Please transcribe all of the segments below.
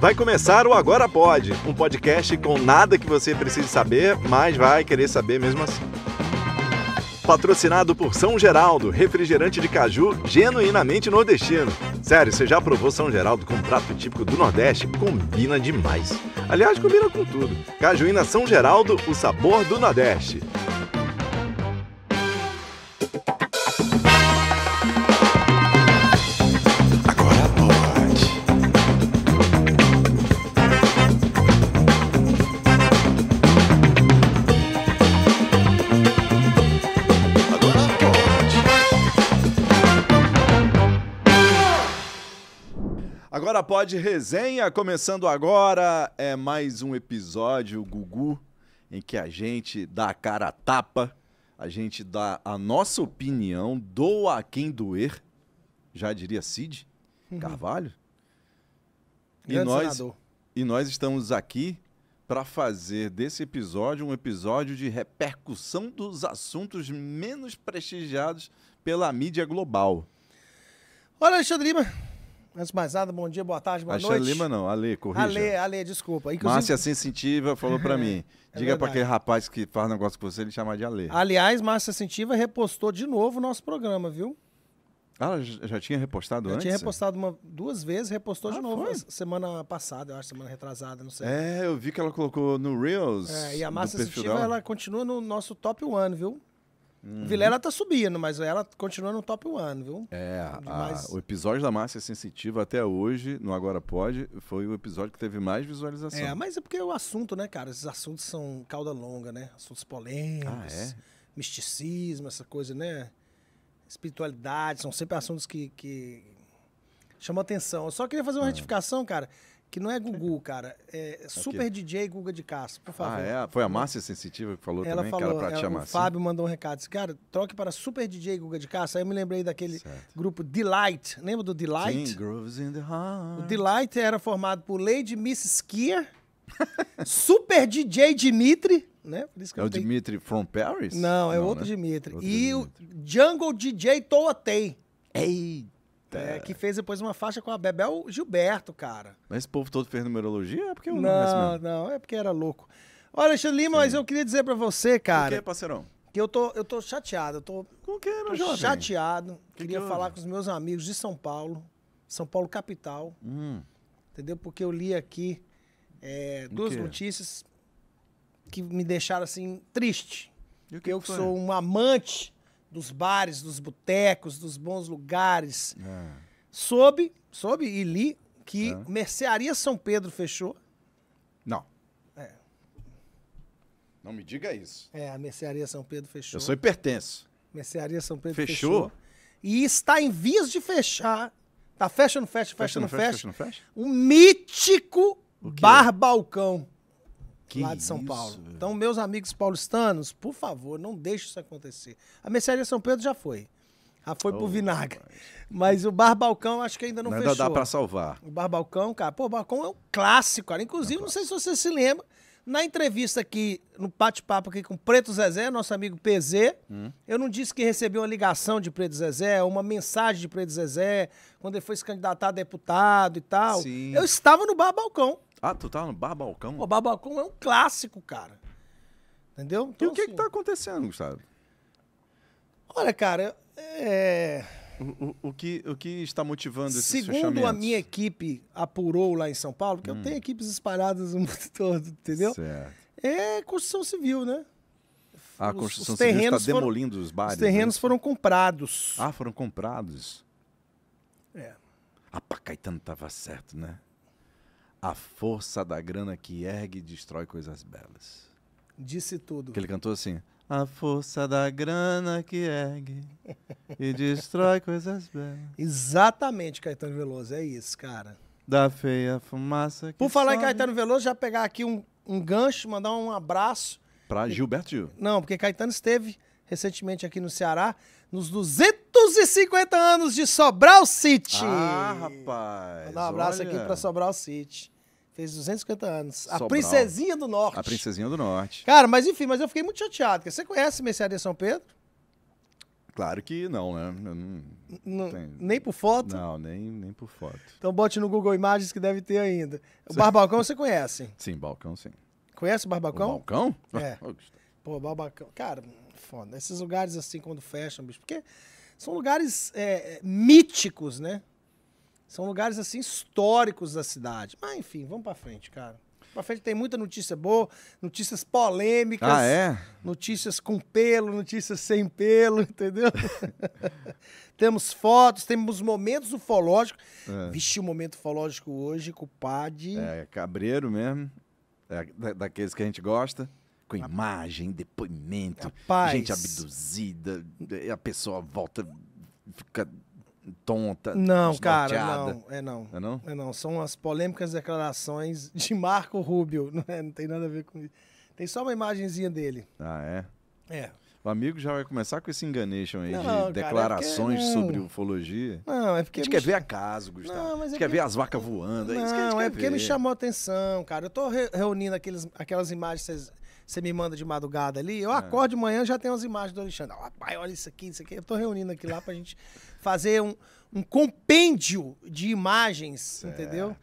Vai começar o Agora Pode, um podcast com nada que você precise saber, mas vai querer saber mesmo assim. Patrocinado por São Geraldo, refrigerante de caju genuinamente nordestino. Sério, você já provou São Geraldo com um prato típico do Nordeste? Combina demais. Aliás, combina com tudo. Cajuína São Geraldo, o sabor do Nordeste. Pod Resenha, começando agora, é mais um episódio, Gugu, em que a gente dá a cara a tapa, a gente dá a nossa opinião, doa a quem doer, já diria Cid uhum. Carvalho. Uhum. E, nós, e nós estamos aqui para fazer desse episódio um episódio de repercussão dos assuntos menos prestigiados pela mídia global. Olha, Alexandre Lima, Antes de mais nada, bom dia, boa tarde, boa Acha noite. Lima não, Ale, corrija. Ale, Ale, desculpa. Inclusive... Márcia Sensitiva falou para mim, é diga para aquele rapaz que faz negócio com você, ele chamar de Ale. Aliás, Márcia Sensitiva repostou de novo o nosso programa, viu? Ah, já tinha repostado já antes? tinha repostado uma, duas vezes, repostou ah, de novo foi? semana passada, eu acho, semana retrasada, não sei. É, eu vi que ela colocou no Reels. É, e a Márcia Sensitiva, ela continua no nosso top one, viu? Uhum. Vilela tá subindo, mas ela continua no top one, viu? É, a, o episódio da Márcia Sensitiva até hoje, no Agora Pode, foi o episódio que teve mais visualização. É, mas é porque é o assunto, né, cara? Esses assuntos são cauda longa, né? Assuntos polêmicos, ah, é? misticismo, essa coisa, né? Espiritualidade, são sempre assuntos que, que chamam atenção. Eu só queria fazer uma ah. retificação, cara. Que não é Gugu, cara. É, é Super Aqui. DJ Guga de Castro, por ah, favor. Ah, é? Foi a Márcia Sensitiva que falou ela também falou, que era pra ela, te chamar O assim? Fábio mandou um recado. Disse, cara, troque para Super DJ Guga de Castro. Aí eu me lembrei daquele certo. grupo Delight. Lembra do Delight? Sim, Grooves in the Heart. O Delight era formado por Lady Miss Skier, Super DJ Dimitri, né? é o tenho... Dimitri from Paris? Não, é não, outro né? Dimitri. Outro e o Jungle DJ Toatei. Eita! É, é, que fez depois uma faixa com a Bebel Gilberto, cara. Mas esse povo todo fez numerologia? É porque eu não Não, não, é porque era louco. Olha, Alexandre Lima, mas eu queria dizer pra você, cara. O que, parceirão? Que eu tô, eu tô chateado. Eu tô, com que, meu jovem? Chateado. Que queria que falar com os meus amigos de São Paulo, São Paulo capital. Hum. Entendeu? Porque eu li aqui é, duas notícias que me deixaram assim triste. E o que eu que sou um amante dos bares, dos botecos, dos bons lugares. É. Soube, soube e li que é. Mercearia São Pedro fechou. Não. É. Não me diga isso. É, a Mercearia São Pedro fechou. Eu sou hipertenso. Mercearia São Pedro fechou. fechou. E está em vias de fechar. Tá fecha ou não fecha, fecha, não fecha, fecha, fecha. Um mítico bar balcão. Que lá de São isso? Paulo. Então, meus amigos paulistanos, por favor, não deixe isso acontecer. A mercearia São Pedro já foi. Já foi oh, pro vinagre. Mas o Bar Balcão acho que ainda não, não fechou. Ainda dá para salvar. O Bar Balcão, cara, pô, o Balcão é um clássico, cara. Inclusive, é não sei se você se lembra, na entrevista aqui, no bate-papo aqui com Preto Zezé, nosso amigo PZ, hum. eu não disse que recebi uma ligação de Preto Zezé, uma mensagem de Preto Zezé, quando ele foi se candidatar a deputado e tal. Sim. Eu estava no Bar Balcão. Ah, tu tá no Bar Balcão? O Bar Balcão é um clássico, cara. Entendeu? Então, e o então, que assim... que tá assim, acontecendo, Gustavo? Olha, cara, é... O, o, o, que, o que está motivando esses Segundo a minha equipe apurou lá em São Paulo, porque hum. eu tenho equipes espalhadas no mundo todo, entendeu? Certo. É construção civil, né? A ah, construção os, tá os civil está demolindo foram, os bares. É os terrenos né? foram comprados. Ah, foram comprados. É. Ah, pra Caetano tava certo, né? A força da grana que ergue e destrói coisas belas. Disse tudo. Que ele cantou assim. A força da grana que ergue e destrói coisas belas. Exatamente, Caetano Veloso. É isso, cara. Da feia fumaça que Por falar sobe. em Caetano Veloso, já pegar aqui um, um gancho, mandar um abraço. Pra Gilberto Gil. Não, porque Caetano esteve recentemente aqui no Ceará, nos 200 250 anos de Sobral City. Ah, rapaz. dar um abraço olha. aqui para Sobral City. Fez 250 anos. Sobral. A Princesinha do Norte. A Princesinha do Norte. Cara, mas enfim, mas eu fiquei muito chateado. Porque você conhece Mercearia São Pedro? Claro que não, né? Não, não nem por foto? Não, nem, nem por foto. Então bote no Google Imagens que deve ter ainda. O Barbacão você conhece? Sim, Balcão sim. Conhece o Barbacão? O balcão? É. Pô, Barbacão. Cara, foda. Esses lugares assim, quando fecham, bicho. Porque são lugares é, é, míticos, né? São lugares assim históricos da cidade. Mas enfim, vamos para frente, cara. Pra frente tem muita notícia boa, notícias polêmicas, ah, é? notícias com pelo, notícias sem pelo, entendeu? temos fotos, temos momentos ufológicos. É. Vixe, o momento ufológico hoje, com o Pad? É, cabreiro mesmo. É daqueles que a gente gosta com imagem, depoimento, Rapaz. gente abduzida, a pessoa volta, fica tonta. Não, cara, não. É não. É não? É não. São as polêmicas declarações de Marco Rubio. Não, é, não tem nada a ver com isso. Tem só uma imagenzinha dele. Ah, é? É. O amigo já vai começar com esse enganation aí não, de cara, declarações é porque... sobre ufologia. Não, é porque. A gente quer ver a casa, Gustavo. Não, mas é a gente é quer ver as vacas voando. É, não, é porque ver. me chamou a atenção, cara. Eu tô re reunindo aqueles, aquelas imagens você me manda de madrugada ali, eu é. acordo de manhã já tem umas imagens do Alexandre. Ah, pai, olha isso aqui, isso aqui. Eu tô reunindo aqui lá pra gente fazer um, um compêndio de imagens, certo. entendeu?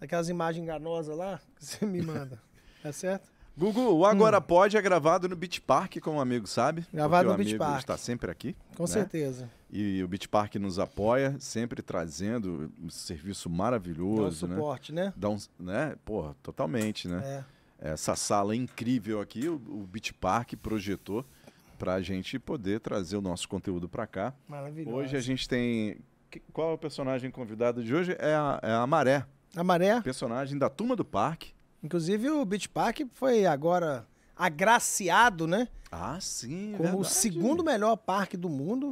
Aquelas imagens enganosas lá que você me manda. Tá certo? Gugu, o Agora hum. Pode é gravado no Beach Park, como o amigo sabe. Gravado no Beach Park. está sempre aqui. Com né? certeza. E o Beach Park nos apoia, sempre trazendo um serviço maravilhoso. Dá um né? suporte, né? né? Dá um, né? Porra, totalmente, né? É essa sala incrível aqui, o, o Beach Park projetou para a gente poder trazer o nosso conteúdo para cá. Maravilhoso. Hoje a gente tem. Qual é o personagem convidado de hoje? É a, é a Maré. A Maré? Personagem da Turma do Parque. Inclusive o Beach Park foi agora agraciado, né? Ah, sim. É Como verdade. o segundo melhor parque do mundo.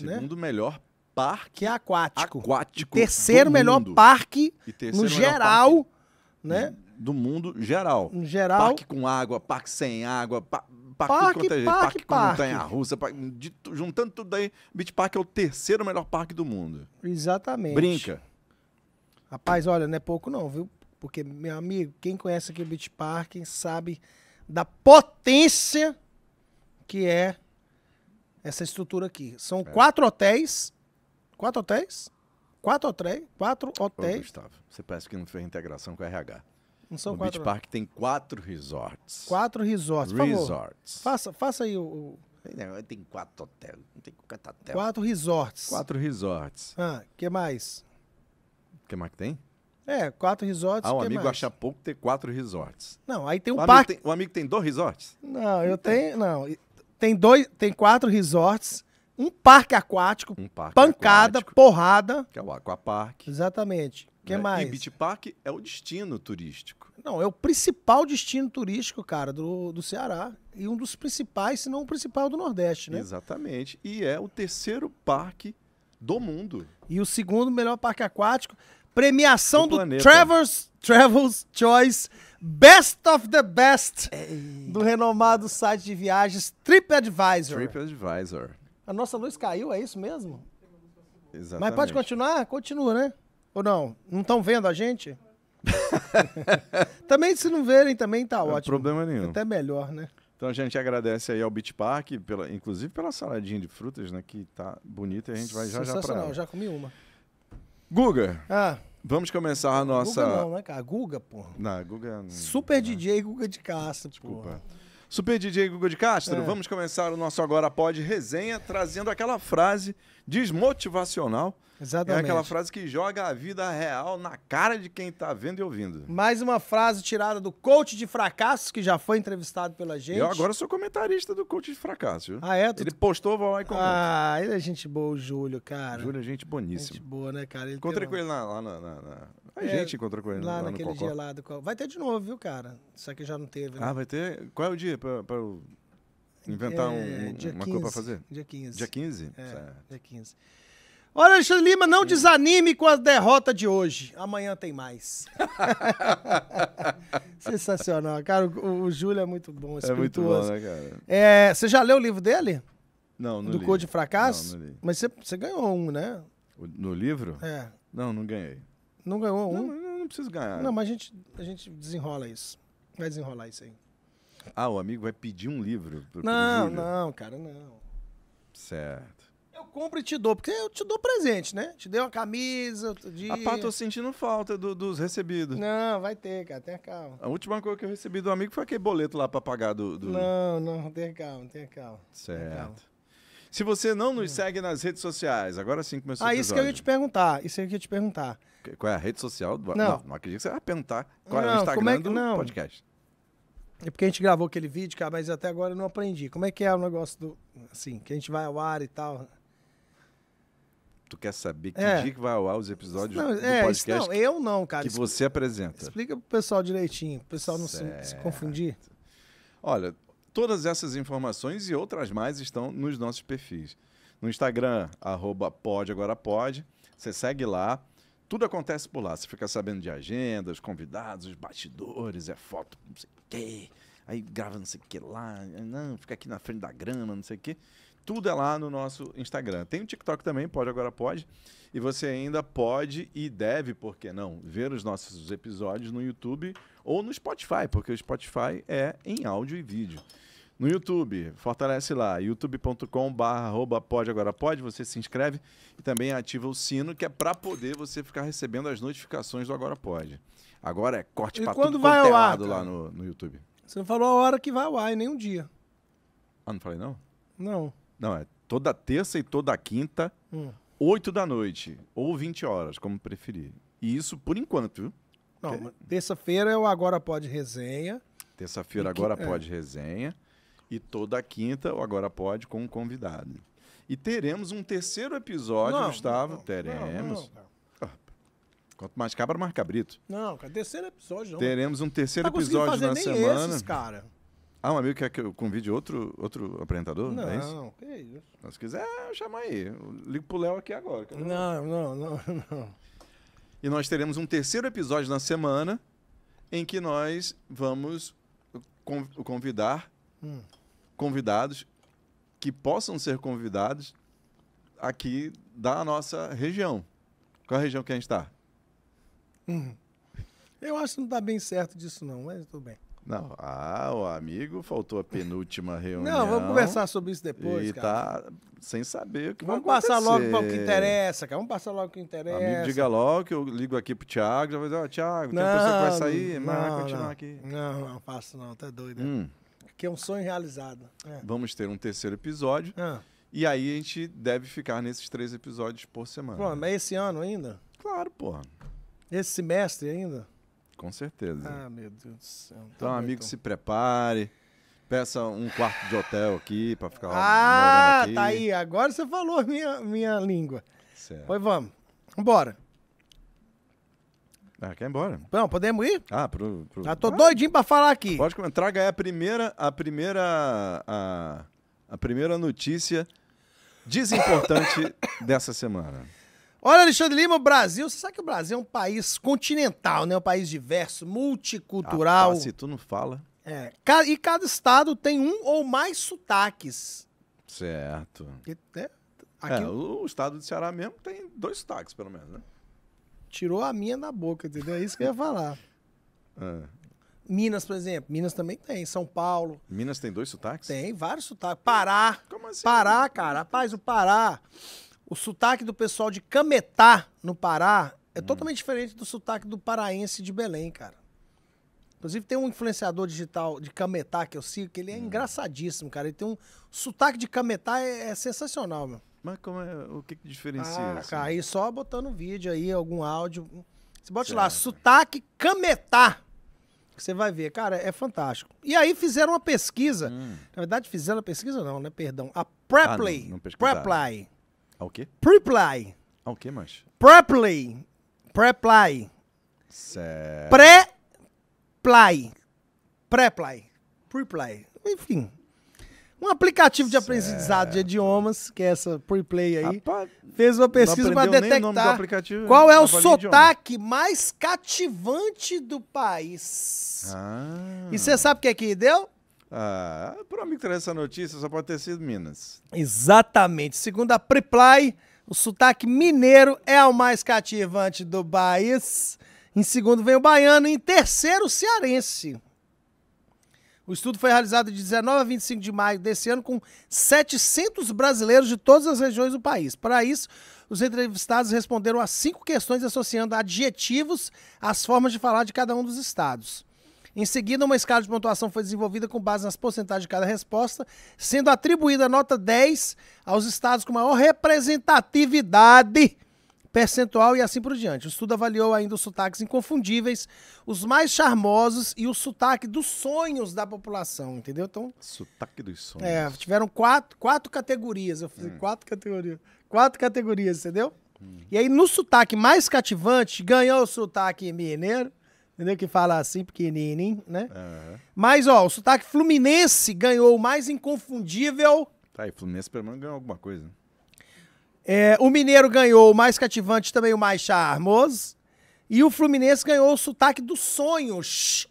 Né? Segundo né? melhor parque é aquático. Aquático. E terceiro melhor mundo. parque terceiro no geral, parque. né? Hum do mundo geral. Geral. Parque com água, parque sem água, parque, parque, é parque, parque, com montanha russa, de, juntando tudo aí, Beach Park é o terceiro melhor parque do mundo. Exatamente. Brinca. Rapaz, olha, não é pouco não, viu? Porque, meu amigo, quem conhece aqui o Beach Park sabe da potência que é essa estrutura aqui. São é. quatro hotéis. Quatro hotéis? Quatro hotéis. Quatro hotéis. Ô, Gustavo, você parece que não fez integração com a RH. Não são quatro. Beach Park tem quatro resorts. Quatro resorts. Resorts. Faça, faça aí o. Tem quatro hotéis. Não tem quatro hotéis. Quatro resorts. Quatro resorts. Ah, que mais? que mais que tem? É, quatro resorts. Ah, um amigo mais? acha pouco ter quatro resorts. Não, aí tem um o parque. Tem, o amigo tem dois resorts? Não, eu tenho. Não. Tem dois. Tem quatro resorts um parque aquático, um parque pancada, aquático, porrada. Que é o Aquapark. Exatamente que né? mais? E Beach Park é o destino turístico. Não, é o principal destino turístico, cara, do, do Ceará. E um dos principais, se não o principal do Nordeste, né? Exatamente. E é o terceiro parque do mundo. E o segundo melhor parque aquático. Premiação do, do Travers, Travels Choice Best of the Best Ei. do renomado site de viagens TripAdvisor. TripAdvisor. A nossa luz caiu, é isso mesmo? Exatamente. Mas pode continuar? Continua, né? Ou não? Não estão vendo a gente? também, se não verem, também tá é ótimo. Não problema nenhum. Até melhor, né? Então a gente agradece aí ao Beach Park, pela, inclusive pela saladinha de frutas, né? Que tá bonita e a gente vai já já pra ela. já comi uma. Guga. Ah. Vamos começar a nossa... Guga não, né, cara? Guga, porra. Não, Guga... É Super não. DJ Guga de Castro, Desculpa. Porra. Super DJ Guga de Castro, é. vamos começar o nosso Agora Pode resenha trazendo aquela frase desmotivacional Exatamente. É aquela frase que joga a vida real na cara de quem está vendo e ouvindo. Mais uma frase tirada do coach de fracassos, que já foi entrevistado pela gente. Eu agora sou comentarista do coach de fracassos. Ah, é? Tu... Ele postou, vai lá e comenta. Ah, ele é gente boa, o Júlio, cara. Júlio é gente boníssima. Gente boa, né, cara? Ele Encontrei com ele lá, lá na, na, na... A é, gente encontrou com ele lá, lá naquele no dia lá do qual. Vai ter de novo, viu, cara? Só que já não teve. Né? Ah, vai ter? Qual é o dia para eu inventar é, um, uma 15, coisa para fazer? Dia 15. Dia 15? É, Dia 15. Olha, Alexandre Lima, não desanime com a derrota de hoje. Amanhã tem mais. Sensacional, cara. O, o Júlio é muito bom, É muito bom, né, cara? É, você já leu o livro dele? Não, não Do li. Cor de Fracasso? Não, não li. Mas você, você ganhou um, né? No livro? É. Não, não ganhei. Não ganhou um? não, não preciso ganhar. Não, mas a gente, a gente desenrola isso. Vai desenrolar isso aí. Ah, o amigo vai pedir um livro pro, pro Não, não, cara, não. Certo. Eu compro e te dou, porque eu te dou presente, né? Te dei uma camisa. De... Rapaz, tô sentindo falta do, dos recebidos. Não, vai ter, cara, tenha calma. A última coisa que eu recebi do amigo foi aquele boleto lá pra pagar do. do... Não, não, tenha calma, tenha calma. Certo. Tenha calma. Se você não nos hum. segue nas redes sociais, agora sim começou ah, o Ah, isso que eu ia te perguntar, isso que eu ia te perguntar. Qual é a rede social? Do... Não. não, não acredito que você vai perguntar qual não, é o é Instagram é que... do não. podcast. É porque a gente gravou aquele vídeo, cara, mas até agora eu não aprendi. Como é que é o negócio do. Assim, que a gente vai ao ar e tal tu quer saber que é. dia que vai ao ar os episódios não, do é, podcast? Não, eu não, cara. Que explica, você apresenta. Explica pro pessoal direitinho, pro pessoal não se, se confundir. Olha, todas essas informações e outras mais estão nos nossos perfis. No Instagram, arroba pode, agora pode. Você segue lá. Tudo acontece por lá. Você fica sabendo de agendas, convidados, os bastidores, é foto, não sei o quê. Aí grava não sei o que lá. Não, fica aqui na frente da grama, não sei o quê. Tudo é lá no nosso Instagram. Tem o TikTok também, pode agora pode. E você ainda pode e deve, por que não, ver os nossos episódios no YouTube ou no Spotify, porque o Spotify é em áudio e vídeo. No YouTube, fortalece lá, youtube.com.br pode agora pode, você se inscreve e também ativa o sino, que é para poder você ficar recebendo as notificações do Agora Pode. Agora é corte para tudo vai é ao ar, lá no, no YouTube. Você não falou a hora que vai ao ar, nem um dia. Ah, não falei não? Não. Não, é toda terça e toda quinta, hum. 8 da noite. Ou 20 horas, como preferir. E isso por enquanto, viu? Não, terça-feira é o Agora Pode Resenha. Terça-feira Agora é. Pode Resenha. E toda quinta o Agora Pode com um convidado. E teremos um terceiro episódio, não, Gustavo. Não, teremos. Não, ah, Quanto mais cabra, mais cabrito. Não, cara, terceiro episódio. Teremos um terceiro tá episódio na nem semana. Esses, cara. Ah, um amigo quer que eu convide outro, outro apresentador? É não, é isso? que isso. se quiser, chama aí. Eu ligo pro Léo aqui agora. Não, não, não, não. E nós teremos um terceiro episódio na semana em que nós vamos convidar hum. convidados que possam ser convidados aqui da nossa região. Qual a região que a gente está? Hum. Eu acho que não está bem certo disso, não, mas tudo bem. Não, ah, o amigo faltou a penúltima reunião. Não, vamos conversar sobre isso depois, e cara. tá sem saber o que vamos vai acontecer. Vamos passar logo para o que interessa, cara. Vamos passar logo o que interessa. Amigo, diga logo que eu ligo aqui pro Thiago, já vai dizer, ó, oh, Thiago, não, tem uma pessoa que vai sair, não, mas vai continuar aqui. Não, não, faço não, tá doido. É. Hum. Que é um sonho realizado. É. Vamos ter um terceiro episódio. Ah. E aí a gente deve ficar nesses três episódios por semana. Pô, mas esse ano ainda? Claro, porra. Esse semestre ainda? com certeza. Ah, meu Deus do céu. Tá então, amigo, então. se prepare. Peça um quarto de hotel aqui para ficar ah, tá aqui. Ah, tá aí. Agora você falou minha, minha língua. Certo. Pois vamos. embora Ah, quer ir embora? Não, podemos ir? Ah, pro. pro... Já tô ah, doidinho pra falar aqui. Pode comentar. Traga aí a primeira. A primeira. A, a primeira notícia desimportante dessa semana. Olha, Alexandre Lima, o Brasil, você sabe que o Brasil é um país continental, né? Um país diverso, multicultural. Ah, se tu não fala. É, e cada estado tem um ou mais sotaques. Certo. E, né? é, aqui... é, o, estado de Ceará mesmo tem dois sotaques, pelo menos, né? Tirou a minha da boca, entendeu? É isso que eu ia falar. É. Minas, por exemplo. Minas também tem. São Paulo. Minas tem dois sotaques? Tem, vários sotaques. Pará. Como assim? Pará, cara. Rapaz, o Pará. O sotaque do pessoal de Cametá, no Pará, é hum. totalmente diferente do sotaque do paraense de Belém, cara. Inclusive tem um influenciador digital de Cametá que eu sigo, que ele é hum. engraçadíssimo, cara. Ele tem um sotaque de Cametá é, é sensacional, meu. Mas como é, o que, que diferencia? Ah, assim? cara, aí só botando vídeo aí, algum áudio. Você bota certo. lá, sotaque Cametá. Que você vai ver, cara, é fantástico. E aí fizeram uma pesquisa. Hum. Na verdade, fizeram a pesquisa não, né? Perdão. A Preplay. Ah, não, não Preplay. Ao quê? Preply. Ao quê, mas? Preply. Preply. Certo. Preply, Preply. Enfim. Um aplicativo de certo. aprendizado de idiomas, que é essa Preplay aí, Rapaz, fez uma pesquisa para detectar qual é o sotaque mais cativante do país. Ah. E você sabe o que é que deu? Ah, para mim que traz essa notícia só pode ter sido Minas. Exatamente. Segundo a Preply, o sotaque mineiro é o mais cativante do país. Em segundo vem o baiano e em terceiro o cearense. O estudo foi realizado de 19 a 25 de maio desse ano com 700 brasileiros de todas as regiões do país. Para isso, os entrevistados responderam a cinco questões associando adjetivos às formas de falar de cada um dos estados. Em seguida, uma escala de pontuação foi desenvolvida com base nas porcentagens de cada resposta, sendo atribuída a nota 10 aos estados com maior representatividade percentual e assim por diante. O estudo avaliou ainda os sotaques inconfundíveis, os mais charmosos e o sotaque dos sonhos da população, entendeu? Então, sotaque dos sonhos. É, tiveram quatro, quatro categorias, eu fiz hum. quatro categorias. Quatro categorias, entendeu? Hum. E aí no sotaque mais cativante ganhou o sotaque mineiro, entendeu? Que fala assim pequenininho, né? Uhum. Mas, ó, o sotaque fluminense ganhou o mais inconfundível. Tá, e Fluminense pelo menos ganhou alguma coisa. Né? É, o Mineiro ganhou o mais cativante, também o mais charmoso. E o Fluminense ganhou o sotaque dos sonhos.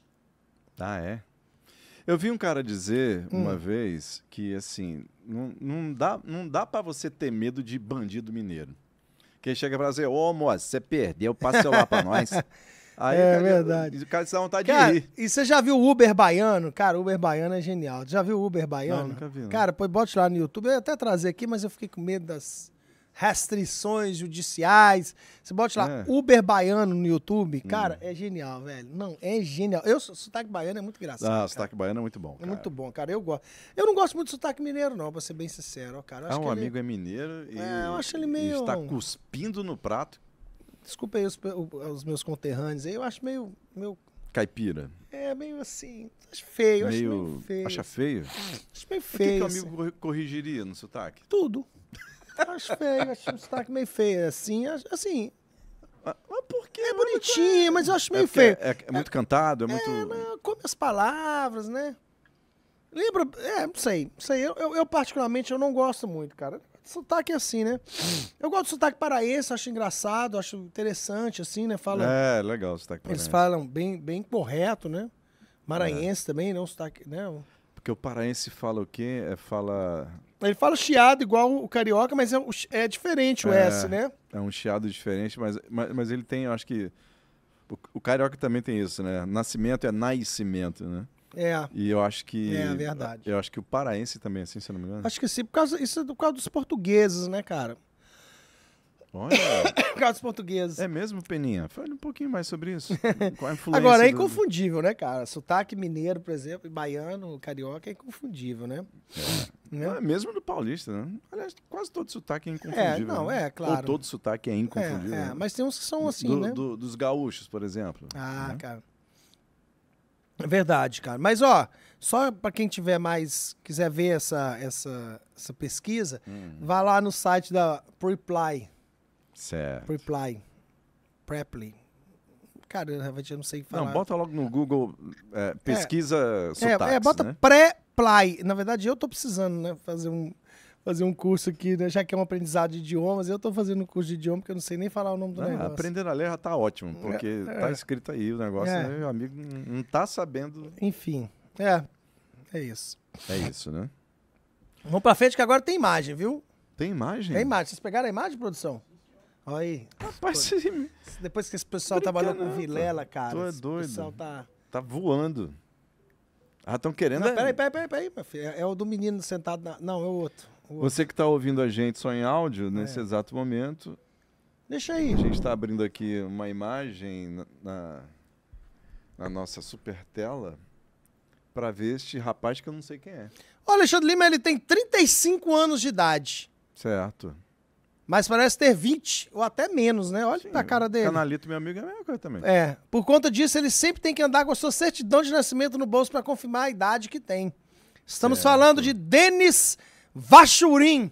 Ah, é? Eu vi um cara dizer hum. uma vez que, assim, não, não dá, não dá para você ter medo de bandido mineiro. Quem chega pra dizer, ô, moço, você perdeu, passa o celular pra nós. Aí é cara, verdade. O cara dá vontade cara, rir. E você já viu o Uber baiano? Cara, Uber baiano é genial. Já viu o Uber baiano? Não, nunca vi. Não. Cara, pô, bote lá no YouTube. Eu ia até trazer aqui, mas eu fiquei com medo das restrições judiciais. Você bote lá é. Uber baiano no YouTube, hum. cara, hum. é genial, velho. Não, é genial. Eu, sotaque baiano é muito engraçado. Ah, cara. sotaque baiano é muito bom. É cara. É muito bom, cara. Eu gosto. Eu não gosto muito de sotaque mineiro, não, pra ser bem sincero, cara. Eu ah, um amigo ele... É, é mineiro e. É, eu acho ele meio. está cuspindo no prato. Desculpa aí os, os meus conterrâneos, eu acho meio, meio caipira? É, meio assim. Acho feio, meio... acho meio feio. Acha feio? Acho meio feio. O que, que o amigo assim. corrigiria no sotaque? Tudo. acho feio, acho um sotaque meio feio. É assim, assim. Mas, por quê? É bonitinho, é. mas eu acho é meio é feio. É, é, muito cantado, é muito. É, come as palavras, né? Lembra? É, não sei. Não sei. Eu, eu, eu, particularmente, eu não gosto muito, cara sotaque é assim, né? Eu gosto do sotaque paraense, acho engraçado, acho interessante, assim, né? Fala, é, legal o sotaque paraense. Eles falam bem, bem correto, né? Maranhense é. também, não né? sotaque, né? Porque o paraense fala o quê? É, fala... Ele fala chiado igual o carioca, mas é, é diferente o é, S, né? É um chiado diferente, mas, mas, mas ele tem, eu acho que... O, o carioca também tem isso, né? Nascimento é nascimento, né? É. E eu acho que. É, verdade. Eu acho que o paraense também, assim, se eu não me engano. Acho que sim, por causa, isso é por causa dos portugueses, né, cara? Olha. por causa dos portugueses. É mesmo, Peninha? Fale um pouquinho mais sobre isso. Qual a influência Agora, é inconfundível, do... né, cara? Sotaque mineiro, por exemplo, e baiano, carioca, é inconfundível, né? É. Né? é mesmo do paulista, né? Aliás, quase todo sotaque é, é inconfundível. É, não, né? é, claro. Ou todo sotaque é inconfundível. É, é. Né? mas tem uns que são assim, do, né? Do, dos gaúchos, por exemplo. Ah, né? cara. É verdade, cara. Mas, ó, só para quem tiver mais, quiser ver essa, essa, essa pesquisa, hum. vá lá no site da Preply. Certo. Preply. Preply. Cara, eu não sei falar. Não, bota logo no Google é, pesquisa é, é, é, bota né? Na verdade, eu tô precisando né, fazer um fazer um curso aqui, né? já que é um aprendizado de idiomas. Eu estou fazendo um curso de idioma porque eu não sei nem falar o nome do ah, negócio. Aprender a ler já tá ótimo, é, porque é, tá escrito aí o negócio, é. né? meu amigo não tá sabendo. Enfim, é. É isso. É isso, né? Vamos para frente que agora tem imagem, viu? Tem imagem? Tem imagem. Vocês pegaram a imagem, produção? Olha aí. Rapaz, Depois que esse pessoal trabalhou com Vilela, cara. Tu é doido. O pessoal tá. Tá voando. Ah, estão querendo. Não, é? peraí, peraí, peraí, peraí, é, é, o do menino sentado na. Não, é o outro. Você que está ouvindo a gente só em áudio, nesse é. exato momento. Deixa aí. A gente está abrindo aqui uma imagem na, na nossa super tela para ver este rapaz que eu não sei quem é. O Alexandre Lima ele tem 35 anos de idade. Certo. Mas parece ter 20 ou até menos, né? Olha Sim, a cara dele. Canalito, meu amigo, é a mesma coisa também. É. Por conta disso, ele sempre tem que andar com a sua certidão de nascimento no bolso para confirmar a idade que tem. Estamos certo. falando de Denis Vachurin,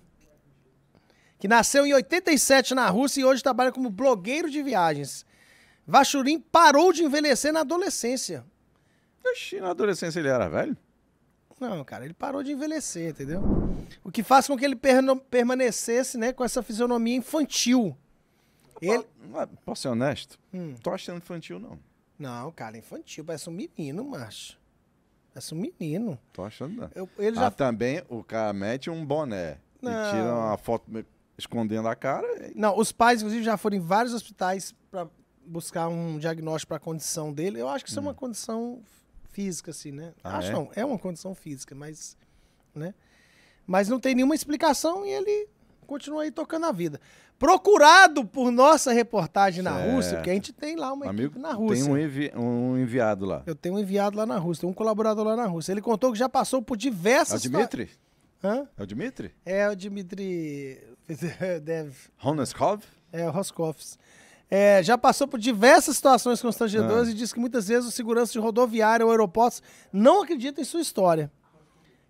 que nasceu em 87 na Rússia e hoje trabalha como blogueiro de viagens. Vachurin parou de envelhecer na adolescência. Ixi, na adolescência ele era velho? Não, cara, ele parou de envelhecer, entendeu? O que faz com que ele permanecesse né, com essa fisionomia infantil. Ele... É, posso ser honesto? Hum. Tô achando infantil, não. Não, cara, infantil, parece um menino, macho. Parece um menino. Tô achando não. Né? Eu, ele já... Ah, também o cara mete um boné não. e tira uma foto escondendo a cara. E... Não, os pais, inclusive, já foram em vários hospitais para buscar um diagnóstico para a condição dele. Eu acho que isso hum. é uma hum. condição física, assim, né? Ah, acho é? não, é uma condição física, mas. Né? Mas não tem nenhuma explicação e ele continua aí tocando a vida. Procurado por nossa reportagem na certo. Rússia, porque a gente tem lá uma Amigo, equipe na Rússia. Tem um, envi um, enviado lá. Eu tenho um enviado lá na Rússia, um colaborador lá na Rússia. Ele contou que já passou por diversas. É o Dmitry? Hã? É o Dmitry? É o Dmitry. Deve. É, o Roskovs. É, já passou por diversas situações constrangedoras ah. e disse que muitas vezes o segurança de rodoviária ou aeroportos não acredita em sua história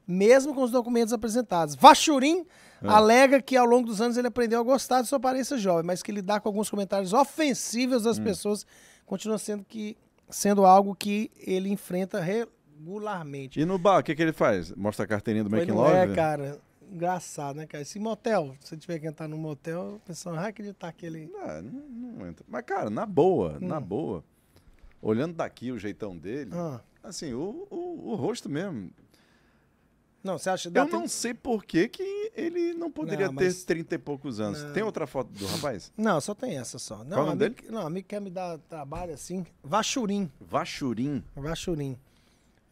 mesmo com os documentos apresentados. Vachurim é. alega que ao longo dos anos ele aprendeu a gostar de sua aparência jovem, mas que lidar com alguns comentários ofensivos das hum. pessoas continua sendo, que, sendo algo que ele enfrenta regularmente. E no bar, o que, que ele faz? Mostra a carteirinha do Making Love? É, cara engraçado, né, cara? Esse motel, se tiver que entrar no motel, o ah vai acreditar que ele. Não, tá ah, não, não, entra. Mas, cara, na boa, hum. na boa, olhando daqui o jeitão dele, ah. assim, o, o, o, rosto mesmo. Não, você acha... Eu não sei por que, que ele não poderia não, mas... ter 30 e poucos anos. Não. Tem outra foto do rapaz? Não, só tem essa só. Não, Qual o nome amigo, dele? Não, amigo quer me dar trabalho assim. Vachurim. Vachurim? Vachurim.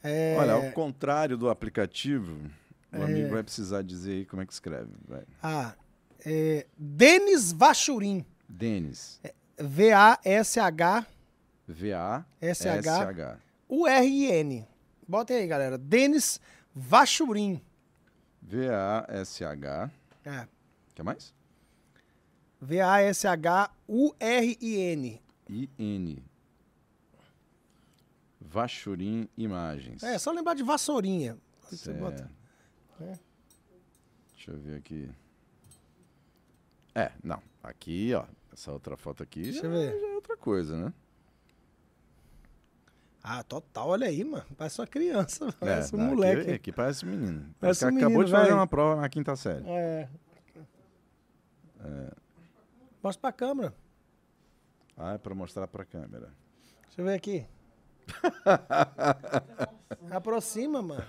É... Olha, ao contrário do aplicativo, o é... amigo vai precisar dizer aí como é que escreve. Vai. Ah, é... Denis Vachurim. Denis. É V-A-S-H... V-A-S-H... U-R-I-N. Bota aí, galera. Denis... Vachurim. V-A-S-H. É. Quer mais? V-A-S-H-U-R-I-N. I-N. Vachurim Imagens. É, só lembrar de vassourinha. Você bota. É. Deixa eu ver aqui. É, não. Aqui, ó. Essa outra foto aqui Deixa já, ver. já é outra coisa, né? Ah, total, olha aí, mano. Parece uma criança, é, parece é, um moleque. Aqui, aqui parece um menino. Parece, parece um menino, acabou de fazer véio. uma prova na quinta série. É. é. Mostra pra câmera. Ah, é pra mostrar pra câmera. Deixa eu ver aqui. Aproxima, mano.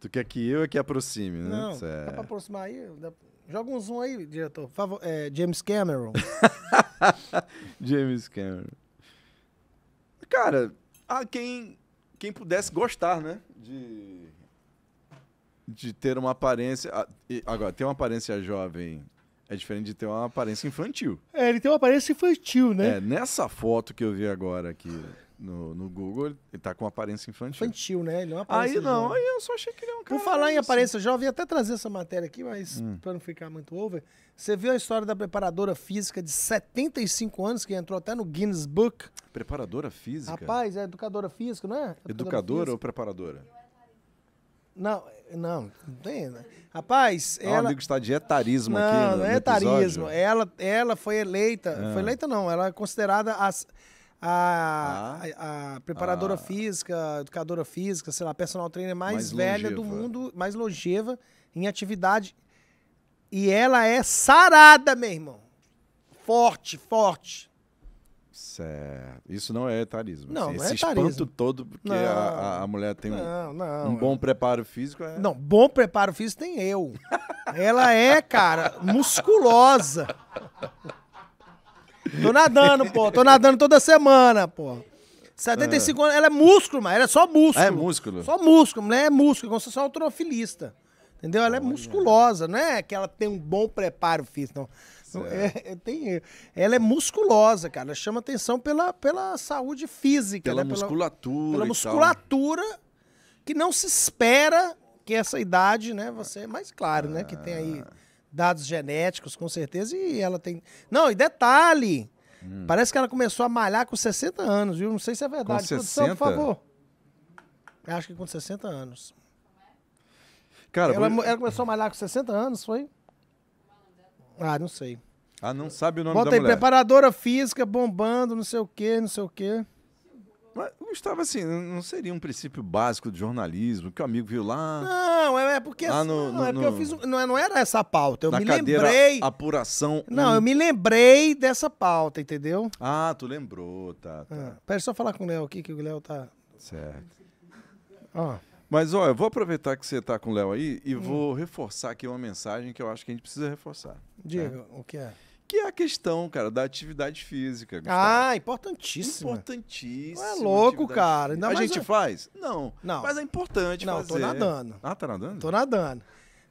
Tu quer que eu é que aproxime, né? Não, Cê... É. dá pra aproximar aí? Dá... Joga um zoom aí, diretor. Favo, É, James Cameron. James Cameron. Cara, a quem, quem pudesse gostar, né? De, de ter uma aparência. Agora, ter uma aparência jovem é diferente de ter uma aparência infantil. É, ele tem uma aparência infantil, né? É, nessa foto que eu vi agora aqui no, no Google, ele tá com aparência infantil. Infantil, né? Ele é não aparece. Aí não, aí eu só achei que ele é um cara. Por falar em assim. aparência jovem, até trazer essa matéria aqui, mas hum. para não ficar muito over. Você viu a história da preparadora física de 75 anos, que entrou até no Guinness Book? Preparadora física? Rapaz, é educadora física, não é? Educadora, educadora ou preparadora? Não, não, não tem. Né? Rapaz, ah, ela. amigo está de etarismo não, aqui. No, não é etarismo. Ela, ela foi eleita. É. Foi ah. eleita, não. Ela é considerada as a, ah, a, a, preparadora ah, física, educadora física, sei lá, personal trainer mais, mais velha longeva. do mundo, mais longeva em atividade. E ela é sarada, meu irmão. Forte, forte. Certo. Isso não é etarismo. Não, assim, não é esse etarismo. espanto todo, porque não, a, a, mulher tem não, um, um, bom preparo físico. É... Não, bom preparo físico tem eu. ela é, cara, musculosa. Tô nadando, pô. Tô nadando toda semana, pô. 75 anos, ela é músculo, mas ela é só músculo. Ah, é músculo. Só músculo, mulher é músculo, como se fosse um trofilista, Entendeu? Ela é Olha. musculosa, não é que ela tem um bom preparo físico, não. É, é, tem, ela é musculosa, cara. Ela chama atenção pela, pela saúde física. Pela né? musculatura. Pela, musculatura tal. que não se espera que essa idade, né? Você. É mais claro, ah. né? Que tem aí ah dados genéticos, com certeza, e ela tem. Não, e detalhe! Hum. Parece que ela começou a malhar com 60 anos, viu? Não sei se é verdade. Com 60? Produção, por favor. Eu acho que com 60 anos. Cara, ela, vou... ela, começou a malhar com 60 anos, foi? Ah, não sei. Ah, não sabe o nome Bota da aí, mulher. preparadora física, bombando, não sei o quê, não sei o quê. Mas, Gustavo, assim, não seria um princípio básico de jornalismo que o amigo viu lá. Não, é, é porque, assim, não, é porque eu fiz. não, é, não era essa pauta. Eu me lembrei. Apuração. Não, um... eu me lembrei dessa pauta, entendeu? Ah, tu lembrou, tá. tá. Ah, pera só falar com o Léo aqui, que o Léo tá. Certo. Ó. Mas, olha, eu vou aproveitar que você está com o Léo aí e hum. vou reforçar aqui uma mensagem que eu acho que a gente precisa reforçar. Tá? Diga, o que é? Que é a questão, cara, da atividade física. Gustavo. Ah, importantíssimo. Importantíssimo. É louco, cara. Ainda a gente eu... faz? Não. Não. Mas é importante Não, fazer. tô nadando. Ah, tá nadando? Tô nadando.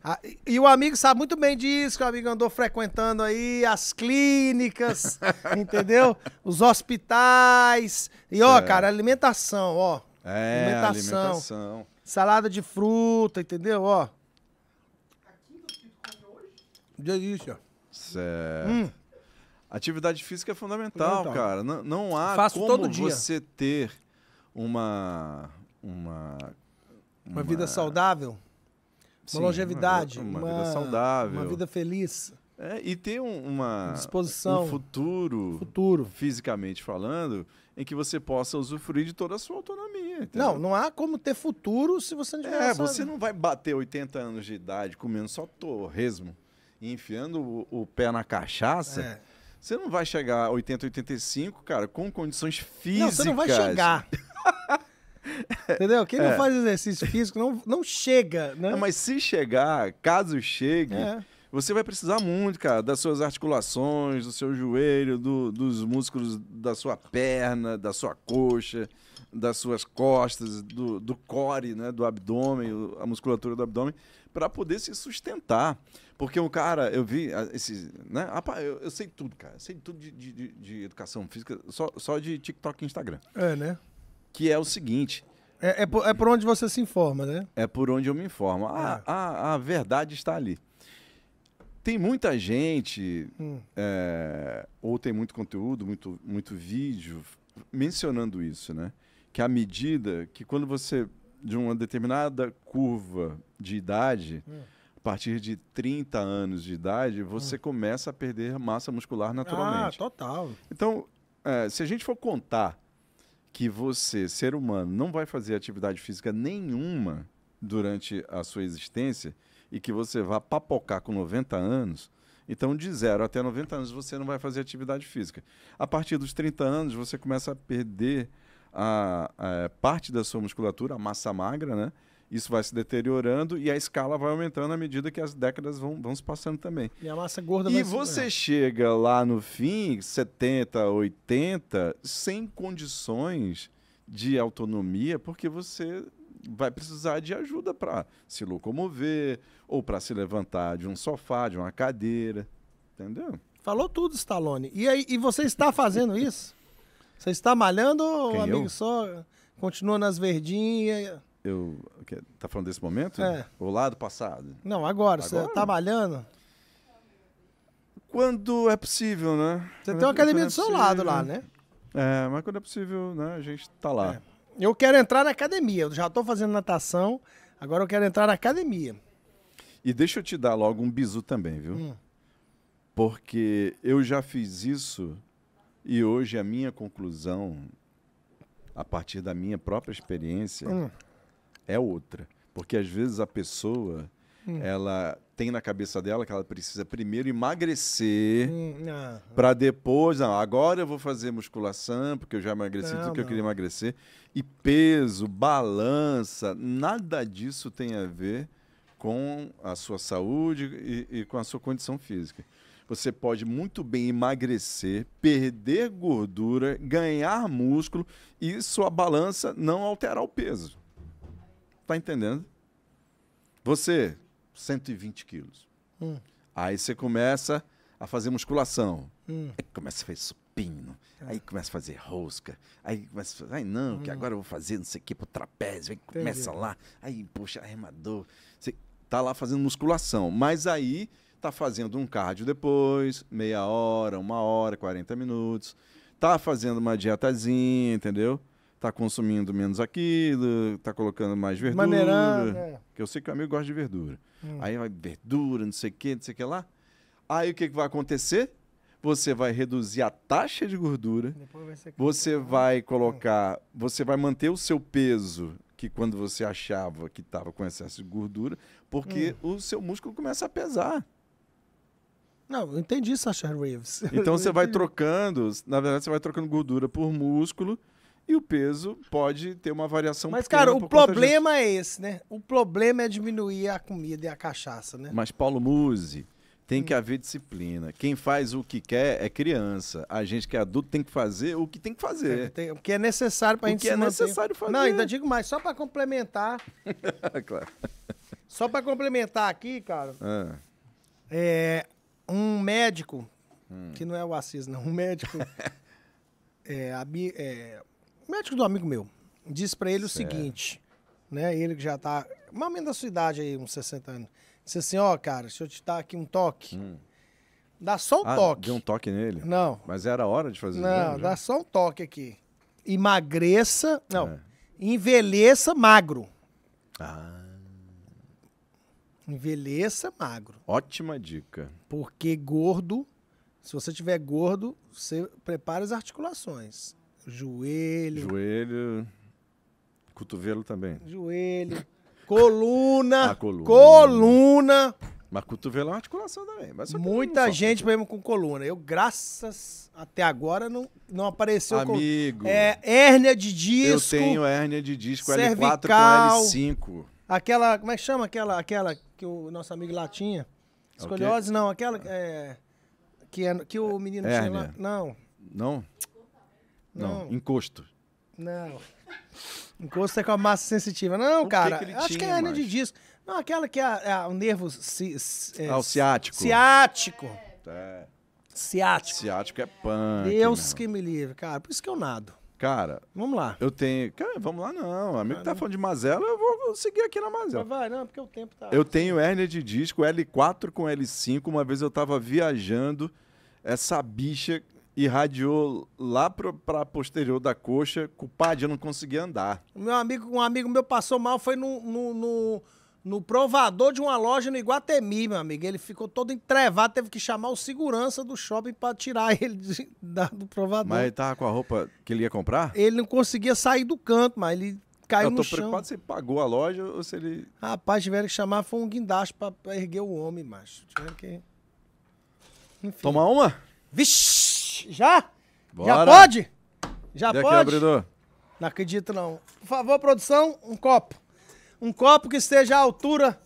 Ah, e o amigo sabe muito bem disso, que o amigo andou frequentando aí as clínicas, entendeu? Os hospitais. E ó, é. cara, alimentação, ó. É, alimentação. alimentação. Salada de fruta, entendeu? Ó. Aqui do que tu hoje? Delícia. Certo. Hum. Atividade física é fundamental, fundamental. cara. Não, não há Faço como você ter uma, uma. Uma, vida saudável? uma longevidade. Uma, uma, uma, vida saudável. Uma vida feliz. É, e ter um, uma disposição, um futuro, futuro, fisicamente falando, em que você possa usufruir de toda a sua autonomia. Entendeu? Não, não há como ter futuro se você não tiver. É, você não vai bater 80 anos de idade comendo só torresmo enfiando o, o pé na cachaça. É. Você não vai chegar a 80, 85, cara, com condições físicas. Não, você não vai chegar. Entendeu? Quem é. não faz exercício físico não, não chega, né? mas se chegar, caso chegue, é. você vai precisar muito, cara, das suas articulações, do seu joelho, do, dos músculos da sua perna, da sua coxa, das suas costas, do, do core, né? Do abdômen, a musculatura do abdômen, para poder se sustentar. Porque o cara, eu vi ah, esses. Né? Eu, eu sei tudo, cara. Eu sei tudo de, de, de, educação física, só, só de TikTok e Instagram. É, né? Que é o seguinte. É, é, por, é por onde você se informa, né? É por onde eu me informo. A, ah, é. a, a verdade está ali. Tem muita gente, hum. é, ou tem muito conteúdo, muito, muito vídeo, mencionando isso, né? Que à medida que quando você, de uma determinada curva de idade. Hum partir de 30 anos de idade, você hum. começa a perder massa muscular naturalmente. Ah, total. Então, é, se a gente for contar que você, ser humano, não vai fazer atividade física nenhuma durante a sua existência e que você vá papocar com 90 anos, então, de zero até 90 anos, você não vai fazer atividade física. A partir dos 30 anos, você começa a perder a, a é, parte da sua musculatura, a massa magra, né? isso vai se deteriorando e a escala vai aumentando à medida que as décadas vão, vão se passando também. E a massa gorda E você se... chega lá no fim, 70, 80, sem condições de autonomia, porque você vai precisar de ajuda para se locomover ou para se levantar de um sofá, de uma cadeira, entendeu? Falou tudo, Stallone. E aí, e você está fazendo isso? Você está malhando ou, Quem amigo, eu? só continua nas verdinhas? Eu, tá falando desse momento? É. Ou lado passado? Não, agora. Você tá malhando? Quando é possível, né? Você quando tem é uma academia do seu lado lá, né? É, mas quando é possível, né? A gente tá lá. É. Eu quero entrar na academia. Eu já tô fazendo natação, agora eu quero entrar na academia. E deixa eu te dar logo um bisu também, viu? Hum. Porque eu já fiz isso e hoje a minha conclusão, a partir da minha própria experiência, hum é outra. Porque às vezes a pessoa hum. ela tem na cabeça dela que ela precisa primeiro emagrecer hum, ah, para ah. depois, não, agora eu vou fazer musculação, porque eu já emagreci não, tudo que eu queria emagrecer. E peso, balança, nada disso tem a ver com a sua saúde e, e com a sua condição física. Você pode muito bem emagrecer, perder gordura, ganhar músculo e sua balança não alterar o peso. Tá entendendo? Você, 120 quilos. Hum. Aí você começa a fazer musculação. Hum. Aí começa a fazer supino. Tá. Aí começa a fazer rosca. Aí começa a fazer, ai não, hum. que agora eu vou fazer não sei o que pro trapézio. Aí Entendi. começa lá. Aí, puxa, arremador. Você tá lá fazendo musculação. Mas aí tá fazendo um cardio depois, meia hora, uma hora, 40 minutos. Tá fazendo uma dietazinha, entendeu? tá consumindo menos aquilo, tá colocando mais verdura. Maneirando, é. Que eu sei que o amigo gosta de verdura. Hum. Aí vai verdura, não sei o que, não sei o que lá. Aí o que, que vai acontecer? Você vai reduzir a taxa de gordura. Vai você né? vai hum. colocar, você vai manter o seu peso que quando você achava que estava com excesso de gordura, porque hum. o seu músculo começa a pesar. Não, eu entendi, Sasha Reeves. Então você vai trocando, na verdade você vai trocando gordura por músculo e o peso pode ter uma variação Mas, cara, o problema disso. é esse, né? O problema é diminuir a comida e a cachaça, né? Mas, Paulo Muse, tem hum. que haver disciplina. Quem faz o que quer é criança. A gente que é adulto tem que fazer o que tem que fazer. Tem, o que é necessário para a gente que é se é manter. necessário fazer. Não, ainda digo mais, só para complementar. claro. Só para complementar aqui, cara. Ah. É, um médico, hum. que não é o Assis, não, um médico. é, é, o médico do amigo meu disse para ele certo. o seguinte, né? Ele que já tá, mais ou menos da sua idade aí, uns 60 anos. Disse assim, ó, oh, cara, deixa eu te dar aqui um toque. Hum. Dá só um ah, toque. Deu um toque nele? Não. Mas era hora de fazer Não, dá já? só um toque aqui. Emagreça, não. É. Envelheça magro. Ah. Envelheça magro. Ótima dica. Porque gordo, se você tiver gordo, você prepara as articulações. Joelho. Joelho. Cotovelo também. Joelho. Coluna. A coluna. Coluna. Mas cotovelo é uma articulação também. Muita gente mesmo com coluna. Eu, graças até agora, não, não apareceu. Amigo. Col... É, hérnia de disco. Eu tenho hérnia de disco cervical, L4 com L5. Aquela, como é que chama aquela, aquela que o nosso amigo lá tinha? É Escoliose, okay. não. Aquela é, que, é, que o menino hérnia. tinha lá. Não. Não? Não. não. Encosto. Não. Encosto é com a massa sensitiva. Não, o cara. Que que acho tinha, que é a hernia de disco. Não, aquela que é, é, o nervo. Ci, ci, é, ah, o ciático. Ciático. É. Ciático. Ciático é punk. Deus mesmo. que me livre, cara. Por isso que eu nado. Cara. Vamos lá. Eu tenho. Cara, vamos lá não. Amigo ah, que tá não. falando de mazela, eu vou seguir aqui na mazela. vai, não, porque o tempo tá. Eu tenho hernia de disco L4 com L5. Uma vez eu tava viajando. Essa bicha irradiou lá para posterior da coxa. Culpado, eu não conseguia andar. Meu amigo, um amigo meu passou mal, foi no, no, no, no provador de uma loja no Iguatemi, meu amigo. Ele ficou todo entrevado, teve que chamar o segurança do shopping para tirar ele de, da, do provador. Mas ele tava com a roupa que ele ia comprar? Ele não conseguia sair do canto, mas ele caiu no chão. Eu tô preocupado se ele pagou a loja ou se ele... Rapaz, tiveram que chamar, foi um guindaste para erguer o homem, macho. Tiveram que... Enfim. Tomar uma? Vixe! Já? Bora. Já pode? Já pode? Aqui, Não acredito não. Por favor, produção, um copo. Um copo que esteja à altura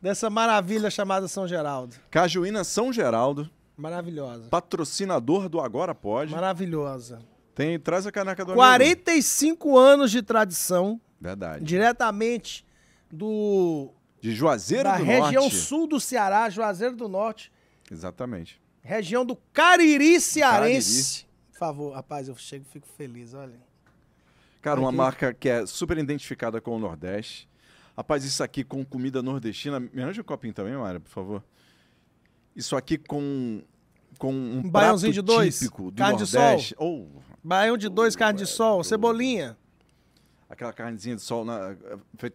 dessa maravilha chamada São Geraldo. Cajuína São Geraldo. Maravilhosa. Patrocinador do Agora Pode. Maravilhosa. Tem, traz a caneca do 45 amigo. anos de tradição. Verdade. Diretamente do de Juazeiro do Norte. Da região sul do Ceará, Juazeiro do Norte. Exatamente. Região do Cariri Cearense. Cariri. Por favor, rapaz, eu chego fico feliz, olha. Cara, uma marca que é super identificada com o Nordeste. Rapaz, isso aqui com comida nordestina. Me arranja um copinho também, Mário, por favor. Isso aqui com, com um, baiãozinho prato de dois, típico do carne Nordeste. De sol. Oh. Baião de dois, oh, carne de é sol, cebolinha aquela carnezinha de sol na,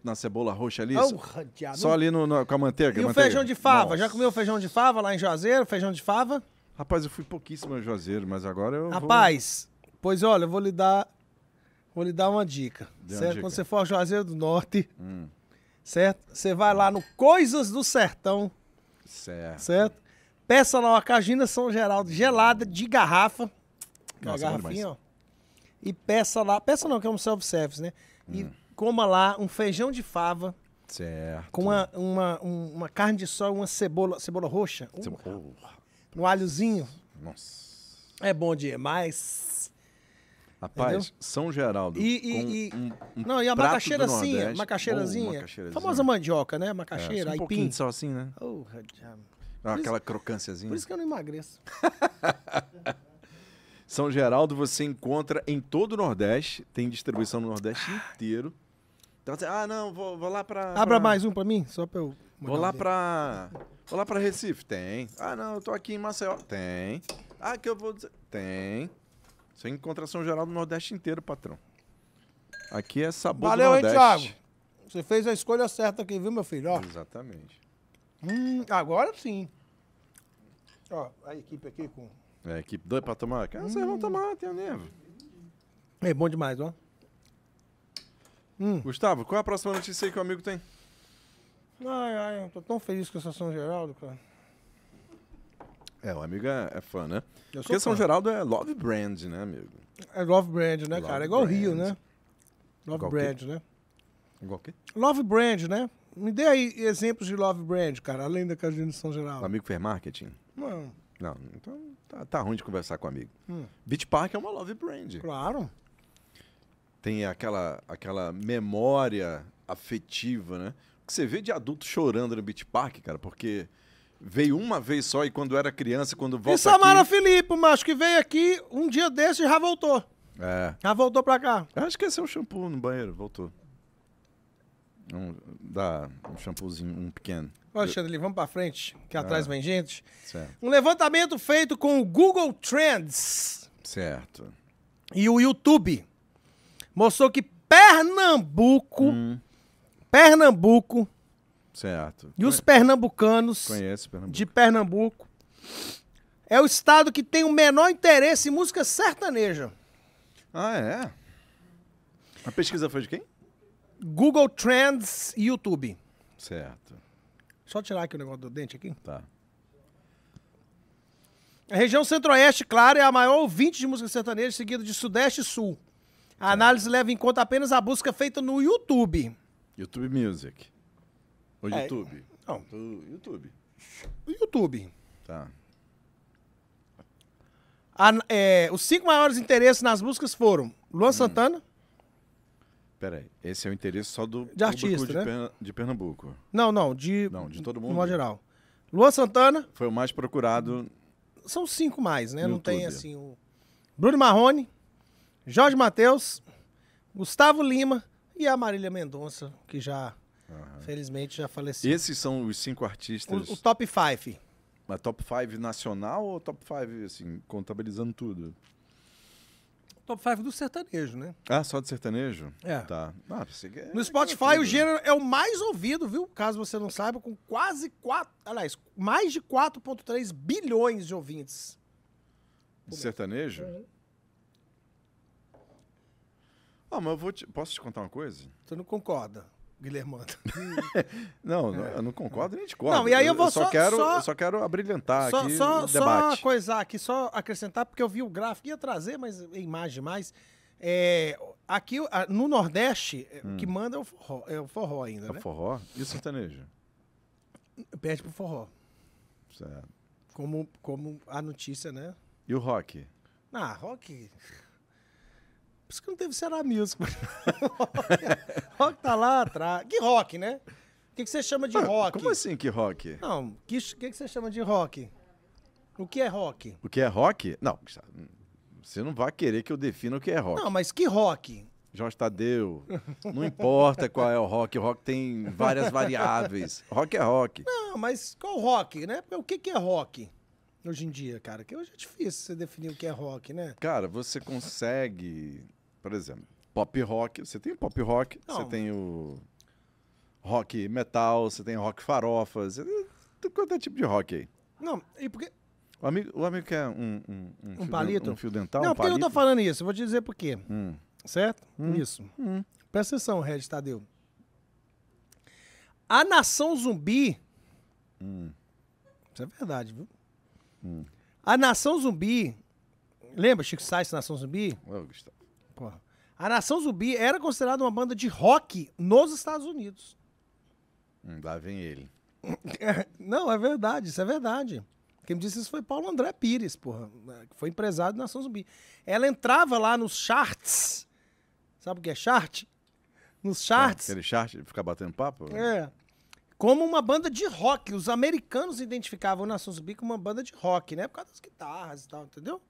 na cebola roxa ali. Oh, só, só ali no, no, com a manteiga. E manteiga. o feijão de fava? Nossa. Já comeu feijão de fava lá em Juazeiro? Feijão de fava? Rapaz, eu fui pouquíssimo em Juazeiro, mas agora eu. Rapaz, vou... pois olha, eu vou lhe dar. Vou lhe dar uma dica. certo? dica. Quando você for a Juazeiro do Norte, hum. certo? Você vai lá no Coisas do Sertão. Certo. Certo? Peça lá uma cajina São Geraldo gelada de garrafa. Nossa, é garrafinha, ó e peça lá, peça não, que é um self-service, né? E hum. coma lá um feijão de fava. Certo. Com uma, uma, uma carne de sol, uma cebola, cebola roxa. Cebola. Um alhozinho. Nossa. É bom demais. Rapaz, Entendeu? São Geraldo. E, e, e um, um não, e a macaxeirazinha, macaxeirazinha, Famosa mandioca, né? Macaxeira, é, assim, um aipim. só assim, né? Oh, Aquela crocânciazinha. Por isso que eu não emagreço. São Geraldo você encontra em todo o Nordeste, tem distribuição no Nordeste inteiro. Então você, ah, não, vou, vou lá para. Abra pra... mais um para mim, só para eu. Vou lá para. Vou lá para Recife, tem. Ah, não, eu tô aqui em Maceió, tem. Ah, que eu vou dizer, tem. Você encontra São Geraldo no Nordeste inteiro, patrão. Aqui é sabor Valeu, do Nordeste. Valeu, Thiago. Você fez a escolha certa aqui, viu, meu filho? Ó. Exatamente. Hum, agora sim. Ó, a equipe aqui com é, que equipe doida pra tomar? Cara, vocês vão hum. tomar, tem nervo. É bom demais, ó. Hum. Gustavo, qual é a próxima notícia aí que o amigo tem? Ai, ai, eu tô tão feliz com essa São Geraldo, cara. É, o amigo é, é fã, né? Eu Porque São Geraldo é love brand, né, amigo? É love brand, né, love cara? É igual brand. Rio, né? Love igual brand, né? Igual o quê? Love brand, né? Me dê aí exemplos de love brand, cara, além da Cajuína de São Geraldo. O amigo fez marketing? Não. Não, então tá, tá ruim de conversar com amigo. Hum. Beach Park é uma love brand. Claro. Tem aquela, aquela memória afetiva, né? que você vê de adulto chorando no Beach Park, cara, porque veio uma vez só e quando era criança, quando volta E Samara aqui... Filipe, macho, que veio aqui um dia desse e já voltou. É. Já voltou pra cá. Eu acho que esse é o shampoo no banheiro, voltou. Um, dá um shampoozinho, um pequeno. Alexandre, vamos para frente, que ah, atrás vem gente. Certo. Um levantamento feito com o Google Trends. Certo. E o YouTube mostrou que Pernambuco, hum. Pernambuco, certo. E os pernambucanos Conhece Pernambuco. de Pernambuco é o estado que tem o menor interesse em música sertaneja. Ah, é. A pesquisa foi de quem? Google Trends e YouTube. Certo. Só tirar aqui o negócio do dente aqui. Tá. A região centro-oeste, claro, é a maior ouvinte de música sertaneja, seguida de sudeste e sul. A é. análise leva em conta apenas a busca feita no YouTube. YouTube Music. Ou é. YouTube? Não. YouTube. YouTube. Tá. A, é, os cinco maiores interesses nas buscas foram Luan hum. Santana, Peraí, esse é o interesse só do de artista, de, né? de Pernambuco. Não, não, de. Não, de todo mundo. De modo geral. Luan Santana. Foi o mais procurado. São cinco mais, né? Não tem assim o. Bruno Marrone, Jorge Matheus, Gustavo Lima e a Marília Mendonça, que já, uhum. felizmente, já faleceu. Esses são os cinco artistas. O, o top five. Mas top five nacional ou top five, assim, contabilizando tudo? top 5 do sertanejo, né? Ah, só do sertanejo? É. Tá. Ah, quer... É no Spotify, o gênero é o mais ouvido, viu? Caso você não saiba, com quase 4. Aliás, mais de 4,3 bilhões de ouvintes. De sertanejo? Uhum. Ah, mas eu vou te... Posso te contar uma coisa? Tu não concorda? Guilhermando. não, é. eu não concordo nem gente Não, e aí eu vou eu só, só, quero, só, só quero abrilhantar só, aqui só, o debate. Só coisar aqui, só acrescentar, porque eu vi o gráfico, ia trazer, mas imagem mais. É, aqui no Nordeste, hum. o que hum. manda é o forró, é o forró ainda, é né? forró? E o sertanejo? Pede pro forró. Certo. Como, como a notícia, né? E o rock? Ah, rock... Por isso que não teve Ceará Music. rock tá lá atrás. Que rock, né? O que, que você chama de ah, rock? Como assim que rock? Não, o que, que, que você chama de rock? O que é rock? O que é rock? Não, você não vai querer que eu defina o que é rock. Não, mas que rock? Jorge Tadeu. Não importa qual é o rock, o rock tem várias variáveis. Rock é rock. Não, mas qual rock, né? O que, que é rock hoje em dia, cara? Que hoje é difícil você definir o que é rock, né? Cara, você consegue por exemplo, pop rock. Você tem o pop rock, Não. você tem o rock metal, você tem rock farofa, você tem tudo quanto é tipo de rock aí. Não, e porque. O amigo, o amigo quer um, um, um, fio, palito? um fio dental? Não, um por que eu tô falando isso? Eu vou te dizer por quê. Hum. Certo? Hum. Isso. Hum. Presta atenção, Red Tadeu. A nação zumbi. Hum. Isso é verdade, viu? Hum. A nação zumbi. Lembra, Chico Sainz, nação zumbi? Oh, Gustavo. A Nação Zumbi era considerada uma banda de rock nos Estados Unidos. Hum, lá vem ele. Não, é verdade, isso é verdade. Quem me disse isso foi Paulo André Pires, porra, né, que foi empresário da Nação Zumbi. Ela entrava lá nos charts. Sabe o que é chart? Nos charts. É, aquele chart, ficar batendo papo? É. Como uma banda de rock. Os americanos identificavam a Nação Zumbi como uma banda de rock, né? Por causa das guitarras e tal, entendeu?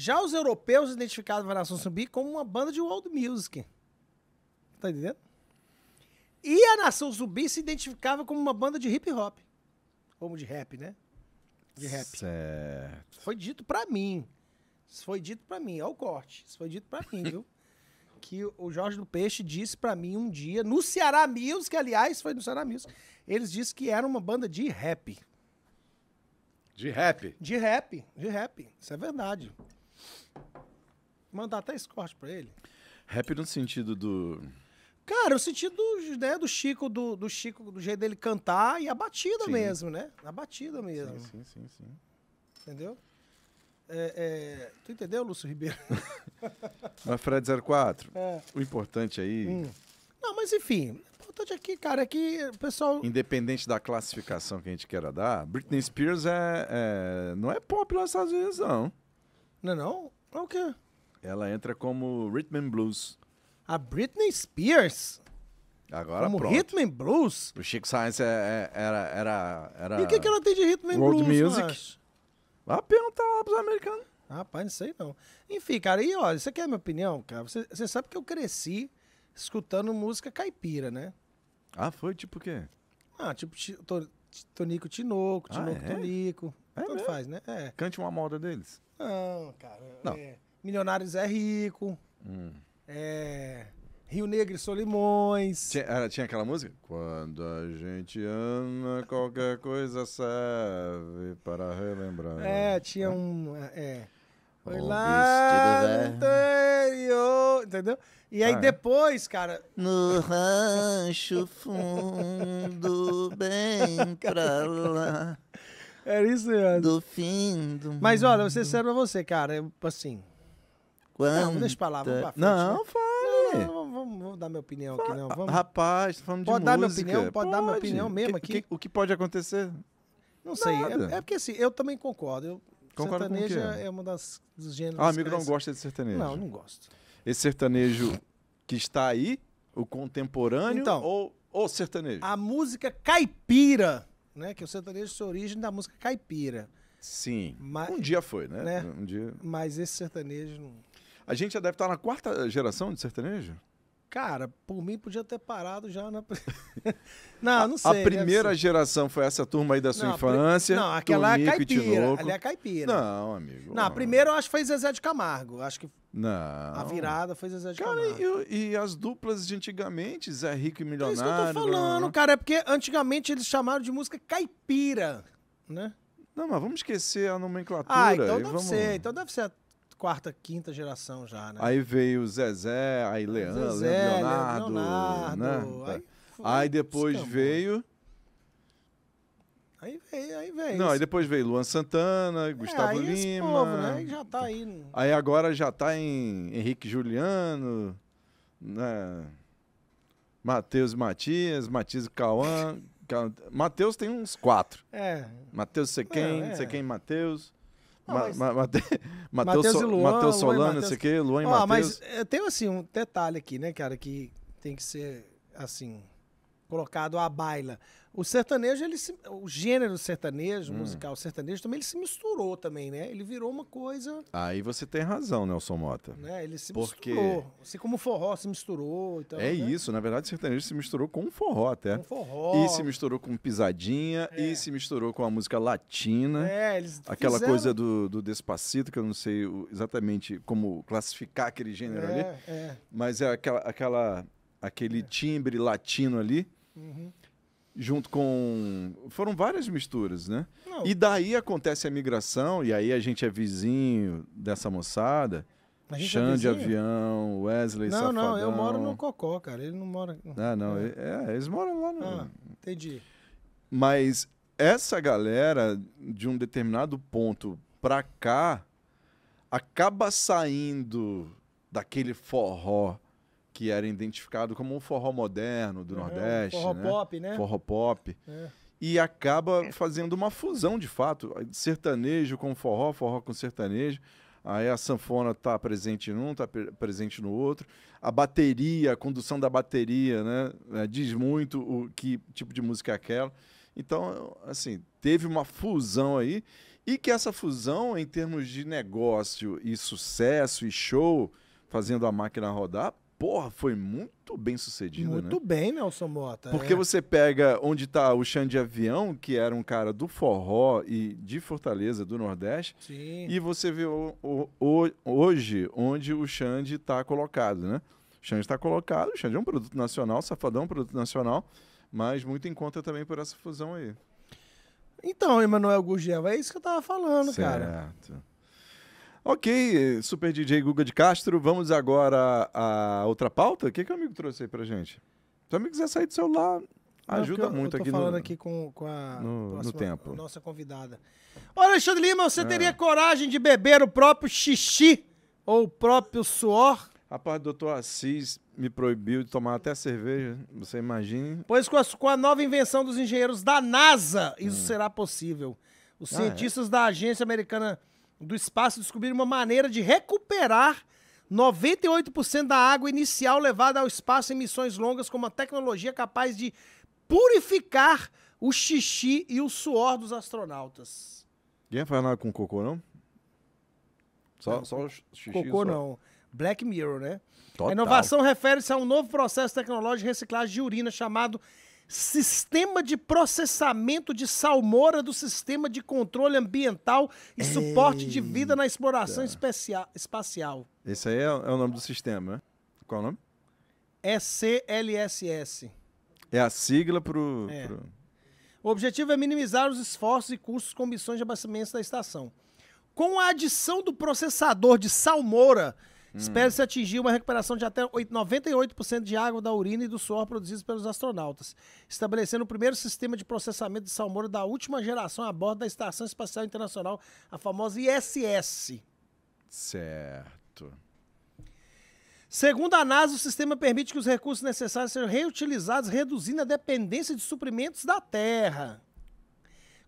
Já os europeus identificavam a Nação Zumbi como uma banda de world music. Tá entendendo? E a Nação Zumbi se identificava como uma banda de hip hop. Como de rap, né? De rap. Certo. Foi dito pra mim. Isso foi dito pra mim. Olha o corte. Isso foi dito pra mim, viu? que o Jorge do Peixe disse pra mim um dia, no Ceará Music, aliás, foi no Ceará Music, eles disseram que era uma banda de rap. De rap? De rap, de rap. Isso é verdade. Mandar até escorte pra ele. Rap no sentido do. Cara, o sentido né, do Chico, do, do Chico, do jeito dele cantar e a batida sim. mesmo, né? A batida mesmo. Sim, sim, sim, sim. Entendeu? É, é... Tu entendeu, Lúcio Ribeiro? Na Fred 04, é. o importante aí. Hum. Não, mas enfim, o importante aqui, cara, é que o pessoal. Independente da classificação que a gente queira dar, Britney Spears é, é... não é pop nos Estados Unidos, não. Não é não? É o quê? Ela entra como Rhythm and Blues. A Britney Spears? Agora como pronto. Rhythm and Blues? O Chico Science é, é, era, era, era... E o que, que ela tem de Rhythm and World Blues, Music. Vai perguntar tá lá pros americanos. Rapaz, não sei não. Enfim, cara, e olha, você quer a minha opinião, cara. Você, você sabe que eu cresci escutando música caipira, né? Ah, foi tipo o quê? Ah, tipo Tonico Tinoco, ah, Tinoco ah, é? Tonico. É tanto mesmo? faz, né? É. Cante uma moda deles. Não, cara. Não. É, Milionários é rico. Hum. É. Rio Negro e Solimões. Tinha, era, tinha aquela música? Quando a gente ama, qualquer coisa serve para relembrar. É, tinha um. É. é. Foi lá no interior, entendeu? E aí ah, é. depois, cara. No rancho fundo, bem pra lá. Era é isso mesmo. Do fim do Mas olha, vou ser sério pra você, cara. É assim. Quando? Não, deixa pra lá, vamos pra frente. Não, né? vamos, vamos dar minha opinião aqui, não. Vamos. Rapaz, falando de pode música. Pode dar minha opinião, pode, pode, dar minha opinião mesmo aqui. Que, o que pode acontecer? Não sei. É, é, porque assim, eu também concordo. Eu, concordo sertanejo com o é, é uma das dos gêneros. Ah, amigo não gosta de sertanejo. Não, não gosto. Esse sertanejo que está aí, o contemporâneo então, ou o sertanejo? A música caipira né? Que o sertanejo tem origem da música caipira. Sim. Mas, um dia foi, né? né? Um dia. Mas esse sertanejo não... A gente já deve estar na quarta geração de sertanejo? Cara, por mim podia ter parado já na. não, não sei. A primeira geração foi essa turma aí da sua não, infância. Não, aquela é caipira. Ali é caipira. Não, amigo. Não, a primeira eu acho que foi Zezé de Camargo. Acho que. Não. A virada foi Zezé de cara, Camargo. E, e, as duplas de antigamente, Zé Rico e Milionário. Então, é isso que eu tô falando, né? cara. É porque antigamente eles chamaram de música caipira, né? Não, mas vamos esquecer a nomenclatura. Ah, então deve vamos... ser. Então deve ser quarta, quinta geração já, né? Aí veio Zezé, aí Leandro, Zezé, Leonardo, Leonardo, né? né? Aí, aí depois descambou. veio... Aí veio, aí veio. Não, aí depois veio Luan Santana, é, Gustavo é, Lima. Povo, né? Aí já tá aí. Aí agora já tá em Henrique Juliano, né? Matheus Matias, Matias Cauã. Matheus tem uns quatro. É. Matheus Sequem, é, é. quem, Matheus. Mateus mas... Mate... Mateus, Mateus, so... Mateus Solano, Mateus... sei o quê, Luan e ah, Mateus. Mas tem assim um detalhe aqui, né, cara, que tem que ser assim colocado à baila. O sertanejo, ele se, o gênero sertanejo, hum. musical sertanejo, também ele se misturou também, né? Ele virou uma coisa. Aí você tem razão, Nelson Mota. Né? Ele se Porque... misturou. Assim como o forró se misturou. Então, é né? isso, na verdade, o sertanejo se misturou com o forró até. Com forró. E se misturou com pisadinha, é. e se misturou com a música latina. É, eles Aquela fizeram... coisa do, do Despacito, que eu não sei exatamente como classificar aquele gênero é, ali. É. Mas é aquela, aquela aquele é. timbre latino ali. Uhum junto com. Foram várias misturas, né? Não. E daí acontece a migração, e aí a gente é vizinho dessa moçada. É Xande é Avião, Wesley não, Safadão. Não, não, eu moro no Cocó, cara. Ele não mora. Ah, não. É, é eles moram lá no. Ah, entendi. Mas essa galera, de um determinado ponto pra cá, acaba saindo daquele forró que era identificado como um forró moderno do uhum, Nordeste. Forró né? pop, né? Forró pop. É. E acaba fazendo uma fusão, de fato, sertanejo com forró, forró com sertanejo. Aí a sanfona está presente em um, está presente no outro. A bateria, a condução da bateria, né? É, diz muito o que tipo de música é aquela. Então, assim, teve uma fusão aí. E que essa fusão, em termos de negócio e sucesso e show, fazendo a máquina rodar, porra, foi muito bem sucedido, muito né? Muito bem, Nelson Mota. Porque é. você pega onde está o Xande Avião, que era um cara do forró e de Fortaleza, do Nordeste, Sim. e você vê o, o, o, hoje onde o Xande está colocado, né? O Xande está colocado, o Xande é um produto nacional, Safadão é um produto nacional, mas muito em conta também por essa fusão aí. Então, Emanuel Gugel, é isso que eu tava falando, certo. cara. Certo. Ok, Super DJ Guga de Castro, vamos agora a outra pauta. O que, que o amigo trouxe aí pra gente? Se o amigo quiser sair do celular, ajuda muito eu aqui Estou Eu falando aqui com, com a no, próxima, no tempo. nossa convidada. Olha, Alexandre Lima, você é. teria coragem de beber o próprio xixi ou o próprio suor? Rapaz, do doutor Assis me proibiu de tomar até cerveja, você imagina. Pois com a, com a, nova invenção dos engenheiros da NASA, isso hum. será possível. Os ah, é? cientistas é. da Agência Americana do espaço descobriram uma maneira de recuperar 98% da água inicial levada ao espaço em missões longas, com uma tecnologia capaz de purificar o xixi e o suor dos astronautas. Ninguém faz nada com cocô, não? Só, não, só xixi. Cocô, só. não. Black Mirror, né? Total. A inovação refere-se a um novo processo tecnológico de reciclagem de urina chamado sistema de processamento de salmoura do sistema de controle ambiental e Eita. suporte de vida na exploração espacial. Esse aí é, é, o nome do sistema, né? Qual é o nome? ECLSS. É, é a sigla para o. É. Pro... O objetivo é minimizar os esforços e custos com missões de abastecimento da estação. Com a adição do processador de salmoura Hum. Espera-se atingir uma recuperação de até 98% de água da urina e do suor produzidos pelos astronautas, estabelecendo o primeiro sistema de processamento de salmoura da última geração a bordo da Estação Espacial Internacional, a famosa ISS. Certo. Segundo a NASA, o sistema permite que os recursos necessários sejam reutilizados, reduzindo a dependência de suprimentos da Terra.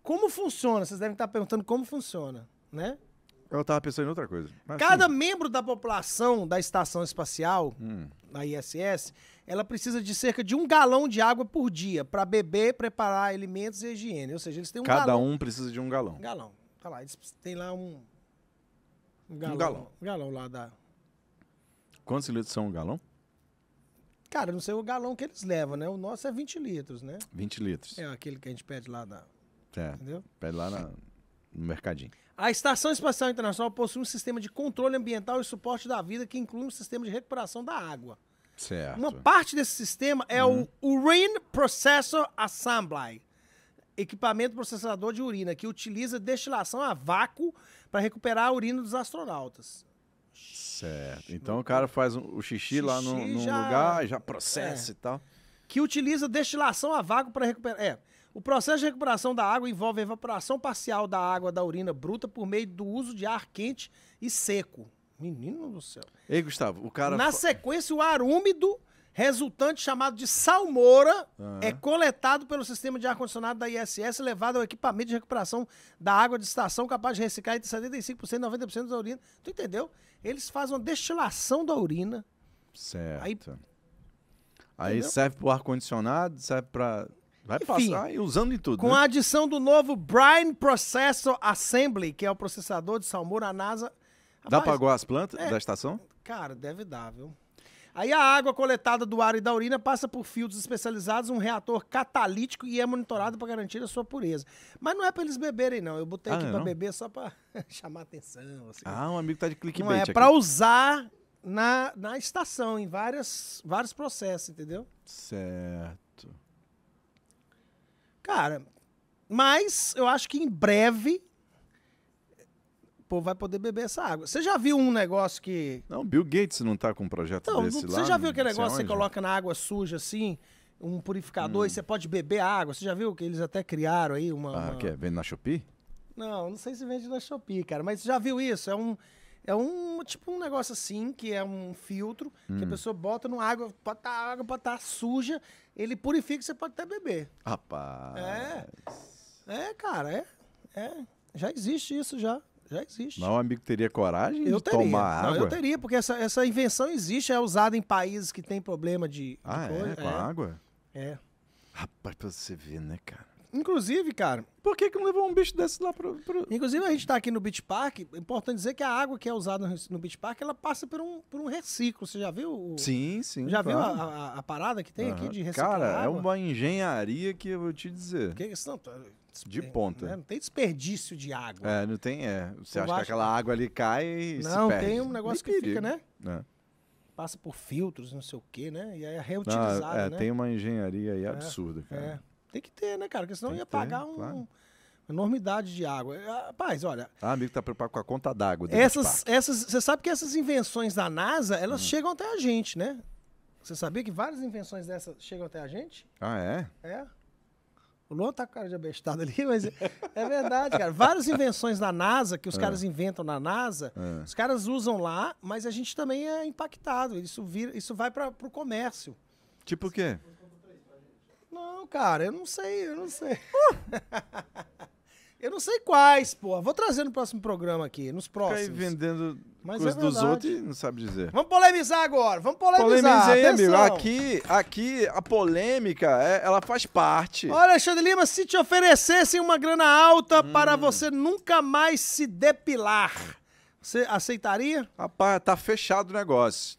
Como funciona? Vocês devem estar perguntando como funciona, né? Eu tava pensando em outra coisa. Mas, Cada sim. membro da população da estação espacial, hum. na ISS, ela precisa de cerca de um galão de água por dia para beber, preparar alimentos e higiene. Ou seja, eles têm um Cada galão. Cada um precisa de um galão. Um galão. Tá lá, eles têm lá um. Um galão. Um galão, um galão lá da. Quantos litros são um galão? Cara, não sei o galão que eles levam, né? O nosso é 20 litros, né? 20 litros. É aquele que a gente pede lá da. É. Entendeu? Pede lá na... no mercadinho. A Estação Espacial Internacional possui um sistema de controle ambiental e suporte da vida que inclui um sistema de recuperação da água. Certo. Uma parte desse sistema é uhum. o Urine Processor Assembly, equipamento processador de urina, que utiliza destilação a vácuo para recuperar a urina dos astronautas. Certo. Então o cara faz um, o xixi, xixi lá no, num já... lugar, já processa é. e tal. Que utiliza destilação a vácuo para recuperar. É. O processo de recuperação da água envolve a evaporação parcial da água da urina bruta por meio do uso de ar quente e seco. Menino do céu. Ei, Gustavo, o cara. Na sequência, o ar úmido resultante chamado de salmoura, uhum. é coletado pelo sistema de ar-condicionado da ISS e levado ao equipamento de recuperação da água de estação, capaz de reciclar entre 75% e 90% da urina. Tu entendeu? Eles fazem uma destilação da urina. Certo. Aí, aí serve para o ar-condicionado, serve para Vai Enfim, passar e usando em tudo. Com né? a adição do novo Brine Processor Assembly, que é o processador de salmoura, a NASA. Rapaz, Dá aguar as plantas é, da estação? Cara, deve dar, viu? Aí a água coletada do ar e da urina passa por filtros especializados, um reator catalítico e é monitorado para garantir a sua pureza. Mas não é para eles beberem, não. Eu botei ah, aqui é para beber só para chamar atenção. Assim. Ah, um amigo tá de clique não, é para usar na, na estação, em várias, vários processos, entendeu? Certo. Cara, mas eu acho que em breve o povo vai poder beber essa água. Você já viu um negócio que. Não, Bill Gates não tá com um projeto não, desse não, lá. Você já viu aquele é negócio que você coloca na água suja assim? Um purificador hum. e você pode beber a água. Você já viu que eles até criaram aí uma. Ah, uma... que é? Vende na Shopee? Não, não sei se vende na Shopee, cara. Mas você já viu isso? É um. É um tipo um negócio assim, que é um filtro, hum. que a hum. pessoa bota no água, para estar água, suja, ele purifica e você pode até beber. Rapaz. É. É, cara, é. é. Já existe isso já. Já existe. Não, um amigo teria coragem eu de teria. tomar Não, água? Eu teria, porque essa, essa invenção existe, é usada em países que tem problema de, ah, de é? Com é. água? É. Rapaz, pra você ver, né, cara? Inclusive, cara. Por que, que não levou um bicho desse lá pro, pro... Inclusive, a gente tá aqui no Beach Park. É importante dizer que a água que é usada no, Beach Park ela passa por um, por um reciclo. Você já viu? O... Sim, sim. Já claro. viu a, a, a, parada que tem uhum. aqui de reciclo? Cara, é água? é uma engenharia que eu vou te dizer. Tá- de é, ponta. Né, não tem desperdício de água. É, não tem. É. Você acha que aquela água ali cai e não, se perde. tem um negócio que fica, né? É passa por filtros, não sei o que né? E é reutilizado, ah, é, né? Tem uma engenharia aí é, absurda, é, cara. Tem que ter, né, cara? Porque senão ia ter, pagar um, claro. uma enormidade de água. Ah, rapaz, olha. Ah, amigo tá preocupado com a conta d'água. Essas, essas, você sabe que essas invenções da NASA, elas hum. chegam até a gente, né? Você sabia que várias invenções dessas chegam até a gente? Ah, é? É. O Luan tá com cara de abestado ali, mas é, é verdade, cara. Várias invenções da NASA, que os é. caras inventam na NASA, é. os caras usam lá, mas a gente também é impactado. Isso, vira, isso vai para o comércio. Tipo o quê? Não, cara, eu não sei, eu não sei. eu não sei quais, pô. Vou trazer no próximo programa aqui, nos próximos. Fica aí vendendo Mas é coisa é dos outros e não sabe dizer. Vamos polemizar agora, vamos polemizar. Polemizei, amigo. Aqui, aqui a polêmica, é, ela faz parte. Olha, Alexandre Lima, se te oferecessem uma grana alta hum. para você nunca mais se depilar, você aceitaria? Rapaz, tá fechado o negócio.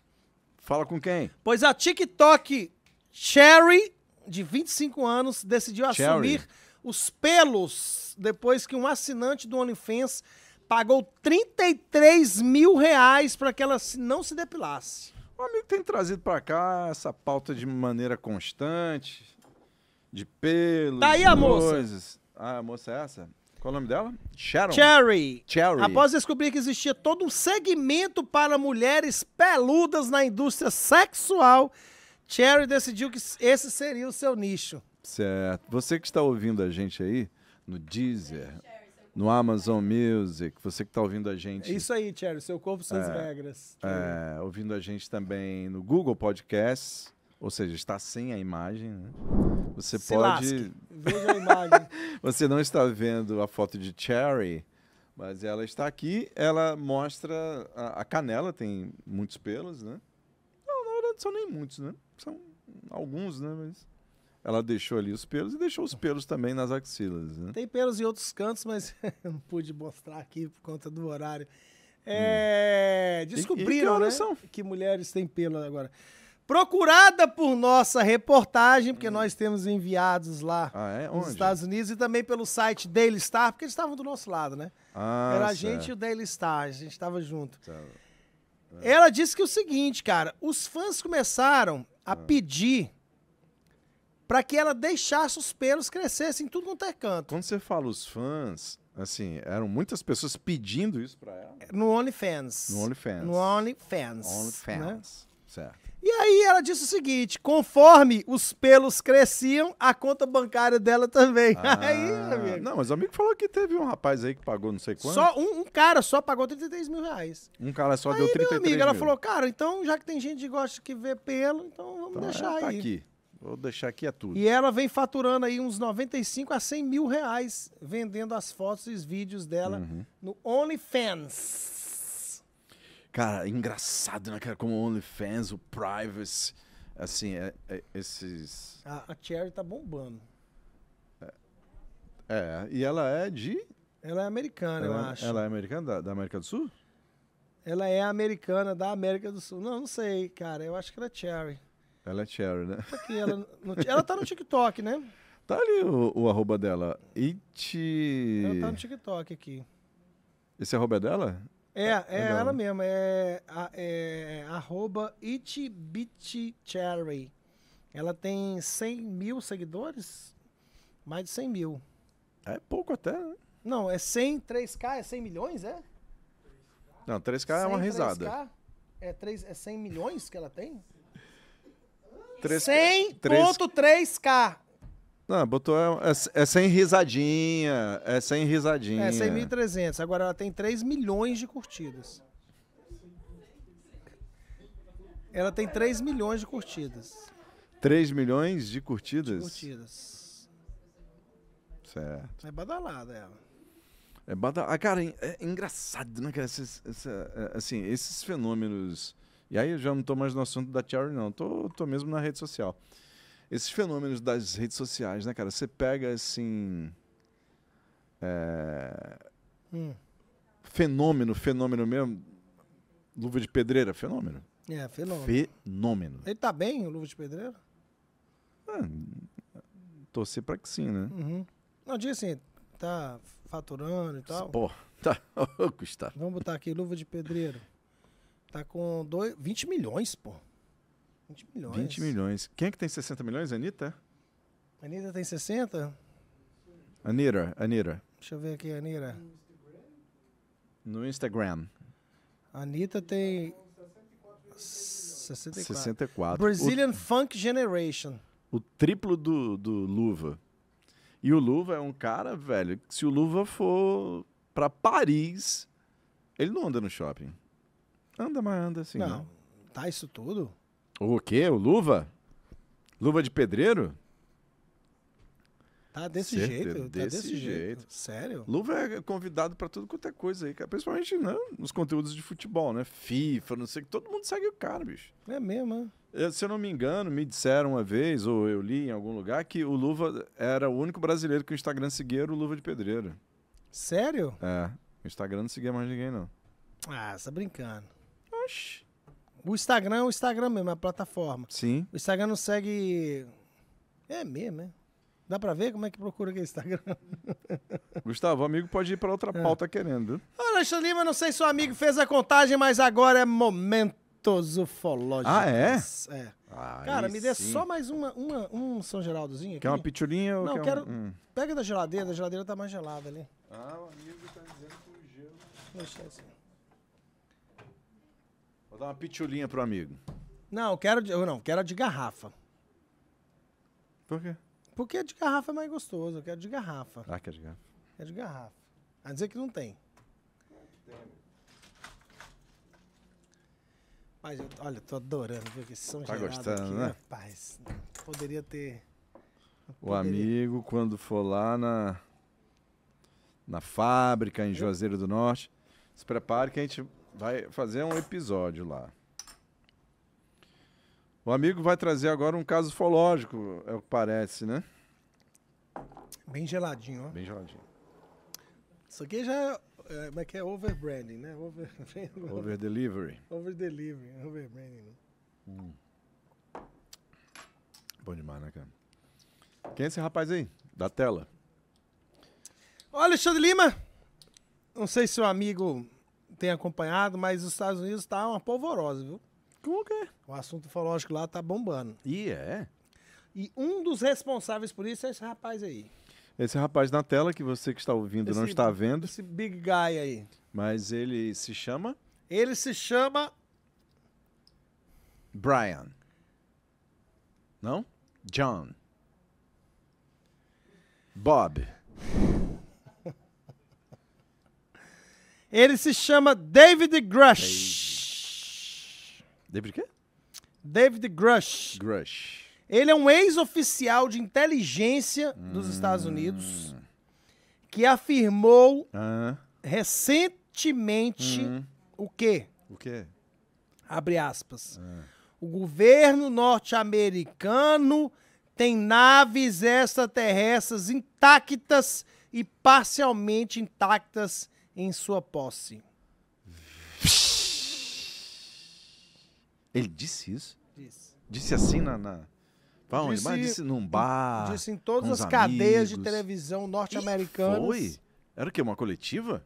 Fala com quem? Pois a TikTok Cherry de 25 anos, decidiu Cherry. assumir os pelos depois que um assinante do OnlyFans pagou 33 mil reais para que ela não se depilasse. O amigo tem trazido para cá essa pauta de maneira constante, de pelos, tá aí a coisas. moça. Ah, a moça é essa? Qual é o nome dela? Sharon. Cherry. Cherry. Após descobrir que existia todo um segmento para mulheres peludas na indústria sexual, Cherry decidiu que esse seria o seu nicho. Certo. Você que está ouvindo a gente aí no Deezer, no Amazon Music, você que está ouvindo a gente. É isso aí, Cherry, seu corpo, suas é, regras. É, ouvindo a gente também no Google Podcasts, ou seja, está sem a imagem, né? Você Se pode. Lasque. Veja a imagem. você não está vendo a foto de Cherry, mas ela está aqui, ela mostra a, a canela, tem muitos pelos, né? não são nem muitos, né? São alguns, né? Mas ela deixou ali os pelos e deixou os pelos também nas axilas. Né? Tem pelos em outros cantos, mas não pude mostrar aqui por conta do horário. É, hum. Descobriram, e, e que né? São? Que mulheres têm pelo agora. Procurada por nossa reportagem, porque hum. nós temos enviados lá ah, é? nos Estados Unidos e também pelo site Daily Star, porque eles estavam do nosso lado, né? Ah, Era certo. a gente e o Daily Star, a gente estava junto. Certo. É. Ela disse que é o seguinte, cara, os fãs começaram a é. pedir para que ela deixasse os pelos crescessem tudo quanto é canto. Quando você fala os fãs, assim, eram muitas pessoas pedindo isso para ela. No OnlyFans. No OnlyFans. No OnlyFans. OnlyFans. Né? Certo. E aí ela disse o seguinte: conforme os pelos cresciam, a conta bancária dela também. Ah, aí, amigo. Não, mas o amigo falou que teve um rapaz aí que pagou não sei quanto. Só um, um cara só pagou 33 mil reais. Um cara só aí, deu 33 amigo, mil. Ela falou, cara, então já que tem gente que gosta que vê pelo, então vamos então, deixar é, tá aí. Tá aqui. Vou deixar aqui é tudo. E ela vem faturando aí uns 95 a 100 mil reais vendendo as fotos e os vídeos dela uhum. no OnlyFans. Cara, é engraçado, né, cara? Como o OnlyFans, o Privacy, assim, é, é, esses... A, a Cherry tá bombando. É, é, e ela é de... Ela é americana, ela, eu é, acho. Ela é americana da, da, América do Sul? Ela é americana da América do Sul. Não, não sei, cara. Eu acho que ela é Cherry. Ela é Cherry, né? Aqui, ela, no, ela tá no TikTok, né? Tá ali o, o arroba dela. It... Ela tá no TikTok aqui. Esse arroba é dela? É, ah, é, é ela mesma. É, é, é arroba itbitcherry. Ela tem 100 mil seguidores? Mais de 100 mil. É pouco até, né? Não, é 100, 3K é 100 milhões, é? Não, 3K é uma risada. 3K é, 3, é 100 milhões que ela tem? 100.3K. Não, botou. É, é sem é risadinha. É sem risadinha. É 100.300. Agora ela tem 3 milhões de curtidas. Ela tem 3 milhões de curtidas. 3 milhões de curtidas? De curtidas. Certo. É badalada ela. É badalada. Ah, cara, é, é engraçado, né, cara? Essa, é, assim, esses fenômenos. E aí eu já não tô mais no assunto da Cherry, não. Tô, tô mesmo na rede social esses fenômenos das redes sociais, né, cara? Você pega, assim. É... Hum. Fenômeno, fenômeno mesmo. Luva de pedreira, fenômeno. É, fenômeno. Fenômeno. Ele tá bem, o Luva de pedreira? É, torcer pra que sim, né? Uhum. Não, diz assim, tá faturando e tal. Pô, tá. Ô, Gustavo. Vamos botar aqui, Luva de pedreiro. Tá com dois, 20 milhões, pô. 20 milhões. 20 milhões. Quem é que tem 60 milhões? Anitta? Anitta tem 60? Anira, Anira. Deixa eu ver aqui, Anira. No Instagram. Anitta tem 64. 64. Brazilian o, Funk Generation. O triplo do, do Luva. E o Luva é um cara, velho, que se o Luva for para Paris, ele não anda no shopping. Anda, mas anda assim. Não, não. Né? tá isso tudo? O quê? O luva? Luva de pedreiro? Tá desse Certeza, jeito, tá desse jeito. jeito. Sério? Luva é convidado para tudo quanto é coisa aí, cara. Principalmente né, nos conteúdos de futebol, né? FIFA, não sei o que. Todo mundo segue o cara, bicho. É mesmo, é? Se eu não me engano, me disseram uma vez, ou eu li em algum lugar, que o Luva era o único brasileiro que o Instagram seguia era o Luva de Pedreiro. Sério? É. O Instagram não seguia mais ninguém, não. Ah, você tá brincando. Oxi. O Instagram é o Instagram mesmo, é a plataforma. Sim. O Instagram não segue. É mesmo, né? Dá pra ver como é que procura aquele Instagram? Gustavo, amigo pode ir pra outra é. pauta querendo. Alexandre Lima, não sei se o amigo fez a contagem, mas agora é momento ufológico. Ah, é? É. Ah, Cara, me dê sim. só mais uma, uma, um São Geraldozinho aqui. Quer uma pitulinha ou Não, quer quero... Um... Hum? Pega da geladeira, da geladeira tá mais gelada ali. Ah, o amigo tá dizendo que o gelo... Deixa assim. Dá uma pitulinha pro amigo. Não, eu quero de, eu não, quero a de garrafa. Por quê? Porque a de garrafa é mais gostoso, eu quero de garrafa. Ah, quer de garrafa. É de garrafa. A dizer que não tem. Mas eu, olha, tô adorando ver que são Tá gostando, aqui, né? Rapaz, poderia ter. O amigo, quando for lá na, na fábrica, em Juazeiro do Norte, se prepare que a gente Vai fazer um episódio lá. O amigo vai trazer agora um caso fológico, é o que parece, né? Bem geladinho, ó. Bem geladinho. Isso aqui já é, é como é que é? Overbranding, né? Over, over delivery. Over delivery, overbranding. Né? Hum. Bom demais, né, cara? Quem é esse rapaz aí? Da tela. Olha, Alexandre Lima. Não sei se o amigo tem acompanhado, mas os Estados Unidos tá uma polvorosa, viu? Como que é? O assunto ufológico lá tá bombando. E é? E um dos responsáveis por isso é esse rapaz aí. Esse rapaz na tela que você que está ouvindo esse, não está vendo. Esse big guy aí. Mas ele se chama? Ele se chama Brian. Não? John. Bob. Ele se chama David Grush. David quê? David Grush. Grush. Ele é um ex-oficial de inteligência hum. dos Estados Unidos que afirmou uh -huh. recentemente uh -huh. o quê? O quê? Abre aspas. Uh. O governo norte-americano tem naves extraterrestres intactas e parcialmente intactas em sua posse? Ele disse isso? Disse. Disse assim na. na... Pá, disse, mas disse num bar. Disse em todas as amigos. cadeias de televisão norte-americanas. Foi? Era o quê? Uma coletiva?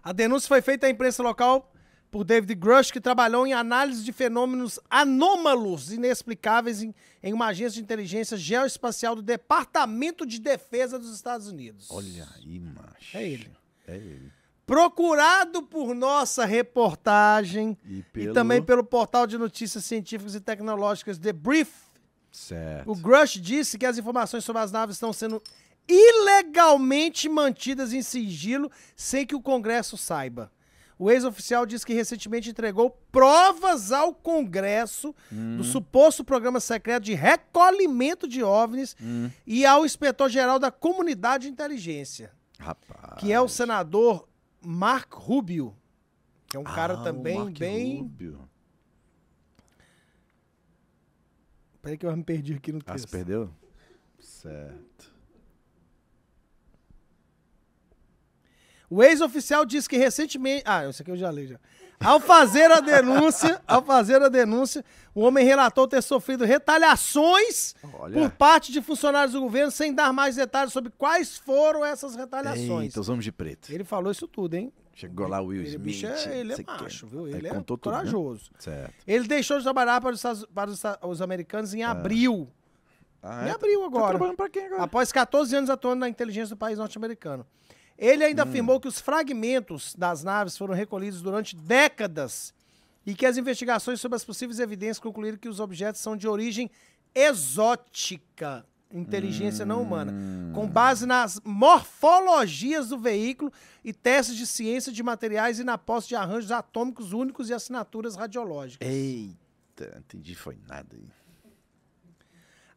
A denúncia foi feita à imprensa local por David Grush, que trabalhou em análise de fenômenos anômalos inexplicáveis em, em, uma agência de inteligência geoespacial do Departamento de Defesa dos Estados Unidos. Olha aí, macho. É ele. É ele procurado por nossa reportagem e, pelo... e, também pelo portal de notícias científicas e tecnológicas The Brief. Certo. O Grush disse que as informações sobre as naves estão sendo ilegalmente mantidas em sigilo sem que o Congresso saiba. O ex-oficial disse que recentemente entregou provas ao Congresso hum. do suposto programa secreto de recolhimento de OVNIs hum. e ao inspetor-geral da Comunidade de Inteligência. Rapaz. Que é o senador Mark Rubio, que é um ah, cara também bem. Rubio. Peraí que eu me perdi aqui no texto. Ah, você perdeu? Certo. O ex-oficial disse que recentemente. Ah, isso aqui eu já li já. Ao fazer a denúncia, ao fazer a denúncia, o homem relatou ter sofrido retaliações Olha. por parte de funcionários do governo, sem dar mais detalhes sobre quais foram essas retaliações. Eita, os homens de preto. Ele falou isso tudo, hein? Chegou lá o Will ele, Smith. Bicho é, ele é macho, quer. viu? Ele, ele é contou corajoso. Tudo, né? Ele deixou de trabalhar para os, para os, os americanos em ah. abril. Ah, em é? abril tá agora. Tá trabalhando para quem agora? Após 14 anos atuando na inteligência do país norte-americano. Ele ainda hum. afirmou que os fragmentos das naves foram recolhidos durante décadas e que as investigações sobre as possíveis evidências concluíram que os objetos são de origem exótica, inteligência hum. não humana, hum. com base nas morfologias do veículo e testes de ciência de materiais e na posse de arranjos atômicos únicos e assinaturas radiológicas. Eita, entendi, foi nada aí.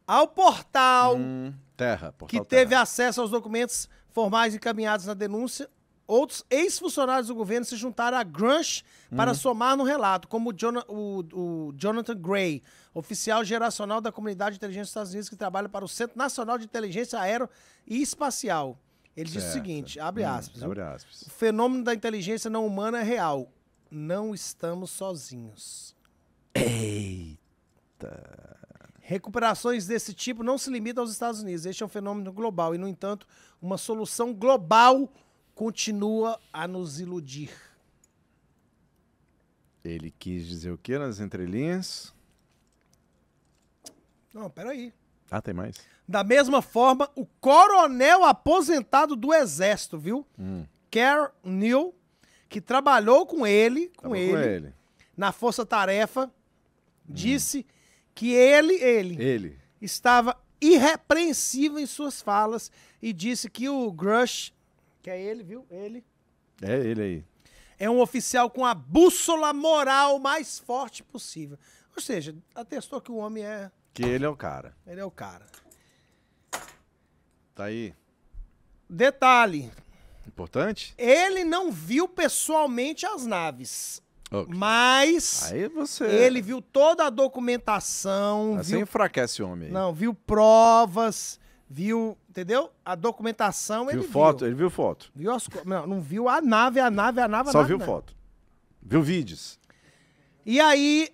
Ao portal hum, terra, portal que terra. teve acesso aos documentos Formais encaminhados na denúncia, outros ex-funcionários do governo se juntaram a Grunch para uhum. somar no relato, como o, John, o, o, Jonathan Gray, oficial geracional da Comunidade de Inteligência dos Estados Unidos, que trabalha para o Centro Nacional de Inteligência Aero e Espacial. Ele disse diz o seguinte, abre hum, aspas, hum, abre aspas. O fenômeno da inteligência não humana é real. Não estamos sozinhos. Eita. Recuperações desse tipo não se limitam aos Estados Unidos. Este é um fenômeno global e, no entanto, uma solução global continua a nos iludir. Ele quis dizer o que nas entrelinhas? Não, peraí. Ah, tem mais. Da mesma forma, o coronel aposentado do Exército, viu? Hum. New, que trabalhou com ele, com, ele, com ele, na Força Tarefa, hum. disse que ele, ele, ele. estava irrepreensível em suas falas e disse que o Grush, que é ele, viu? Ele. É ele aí. É um oficial com a bússola moral mais forte possível. Ou seja, atestou que o homem é. Que ele é o cara. Ele é o cara. Tá aí. Detalhe. Importante? Ele não viu pessoalmente as naves. Okay. Mas você... ele viu toda a documentação. Ah, você viu... enfraquece o homem. Aí. Não, viu provas, viu, entendeu? A documentação viu ele foto, viu. Ele viu foto. Viu as... não, não viu a nave, a nave, a nave, a Só nave, viu não. foto. Viu vídeos. E aí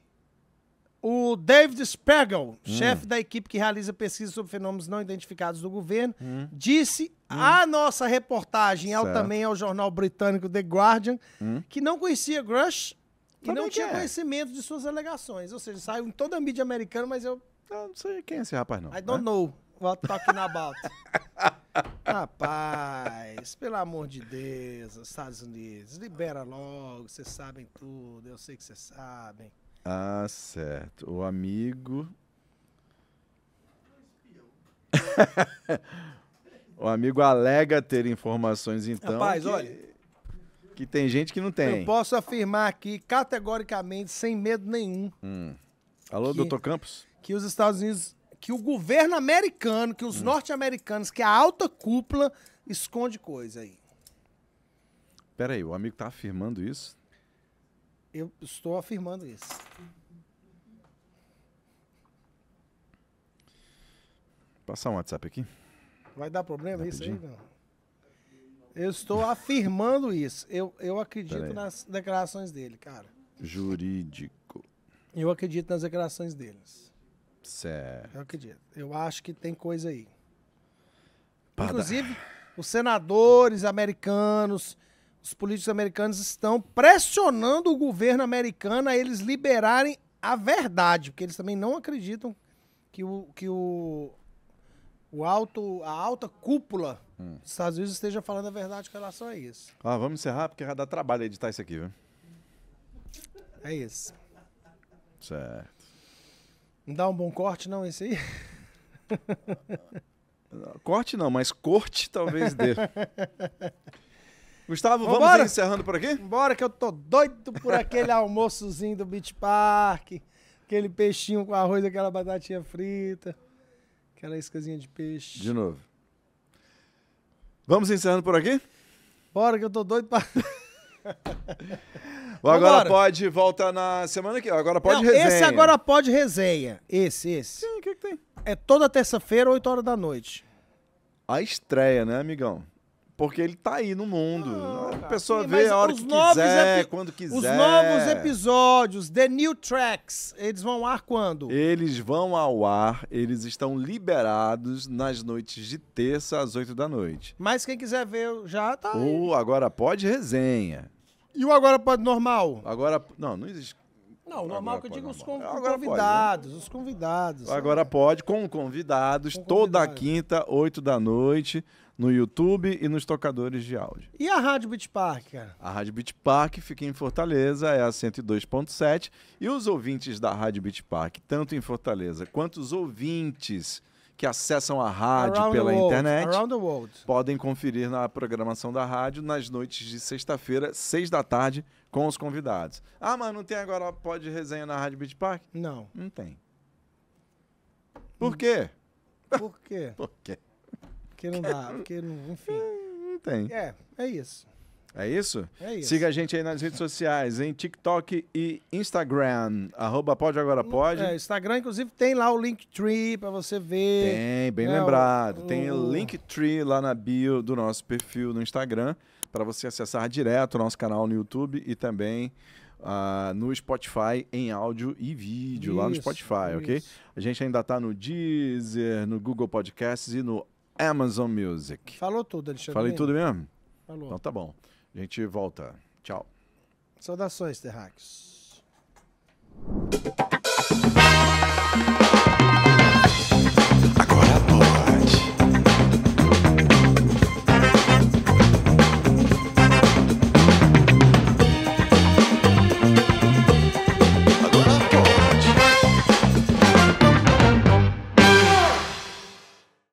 o David Spiegel, hum. chefe da equipe que realiza pesquisas sobre fenômenos não identificados do governo, hum. disse hum. à nossa reportagem, ao também ao jornal britânico The Guardian, hum. que não conhecia Grush e não tinha é? conhecimento de suas alegações. Ou seja, saiu em toda a mídia americana, mas eu. Eu ah, não sei quem é esse rapaz, não. I don't né? know what talking about. Rapaz, pelo amor de Deus, Estados Unidos, libera logo, vocês sabem tudo, eu sei que vocês sabem. Ah, certo. O amigo. o amigo alega ter informações, então. Rapaz, que... olha, que tem gente que não tem. Eu posso afirmar aqui, categoricamente, sem medo nenhum. Hum. Alô, que, doutor Campos? Que os Estados Unidos, que o governo americano, que os hum. norte-americanos, que a alta cúpula esconde coisa aí. Peraí, o amigo tá afirmando isso? Eu estou afirmando isso. Passar um WhatsApp aqui. Vai dar problema Rapidinho. isso aí, não? Eu estou afirmando isso. Eu, eu acredito nas declarações dele, cara. Jurídico. Eu acredito nas declarações deles. Certo. Eu acredito. Eu acho que tem coisa aí. Pada. Inclusive, os senadores americanos, os políticos americanos estão pressionando o governo americano a eles liberarem a verdade, porque eles também não acreditam que o, que o o alto, a alta cúpula dos Estados Unidos esteja falando a verdade com relação a isso. Ah, vamos encerrar porque já dá trabalho editar isso aqui, viu? É isso. Certo. Não dá um bom corte, não, esse aí? corte não, mas corte talvez dê. Gustavo, vamos, vamos encerrando por aqui? Bora, que eu tô doido por aquele almoçozinho do Beach Park, aquele peixinho com arroz, aquela batatinha frita. Aquela iscazinha de peixe. De novo. Vamos encerrando por aqui? Bora, que eu tô doido pra. o Agora Vambora. Pode volta na semana que Agora Pode Não, Resenha. Esse Agora Pode Resenha. Esse, esse. Sim, o que, que tem? É toda terça-feira, 8 horas da noite. A estreia, né, amigão? Porque ele tá aí no mundo. Ah, a pessoa sim, vê a hora que quiser, quando quiser. Os novos episódios, The New Tracks, eles vão ao ar quando? Eles vão ao ar, eles estão liberados nas noites de terça às oito da noite. Mas quem quiser ver já tá aí. O Agora Pode resenha. E o Agora Pode Normal? Agora, não, não existe... Não, o normal que eu digo os con convidados, pode, né? os convidados. Agora né? pode, com convidados, com toda convidados. quinta, oito da noite no YouTube e nos tocadores de áudio. E a Rádio Beach Park, cara? A Rádio Beach Park fica em Fortaleza, é a 102.7. E os ouvintes da Rádio Beach Park, tanto em Fortaleza quanto os ouvintes que acessam a rádio around pela world, internet podem conferir na programação da rádio nas noites de sexta-feira, seis da tarde, com os convidados. Ah, mas não tem agora pode resenha na Rádio Beach Park? Não. Não tem. Por quê? Por quê? Por quê? Porque não dá, porque não, enfim. Não tem. É, é isso. É isso? É isso. Siga a gente aí nas redes sociais, em TikTok e Instagram. Arroba pode agora pode. É, Instagram, inclusive, tem lá o Linktree para você ver. Tem, bem é, lembrado. O... Tem o Linktree lá na bio do nosso perfil no Instagram, para você acessar direto o nosso canal no YouTube e também Uh, no Spotify em áudio e vídeo, isso, lá no Spotify, isso. ok? A gente ainda está no Deezer, no Google Podcasts e no Amazon Music. Falou tudo, Alexandre. Falei tudo mesmo? Falou. Então tá bom. A gente volta. Tchau. Saudações, terráqueos.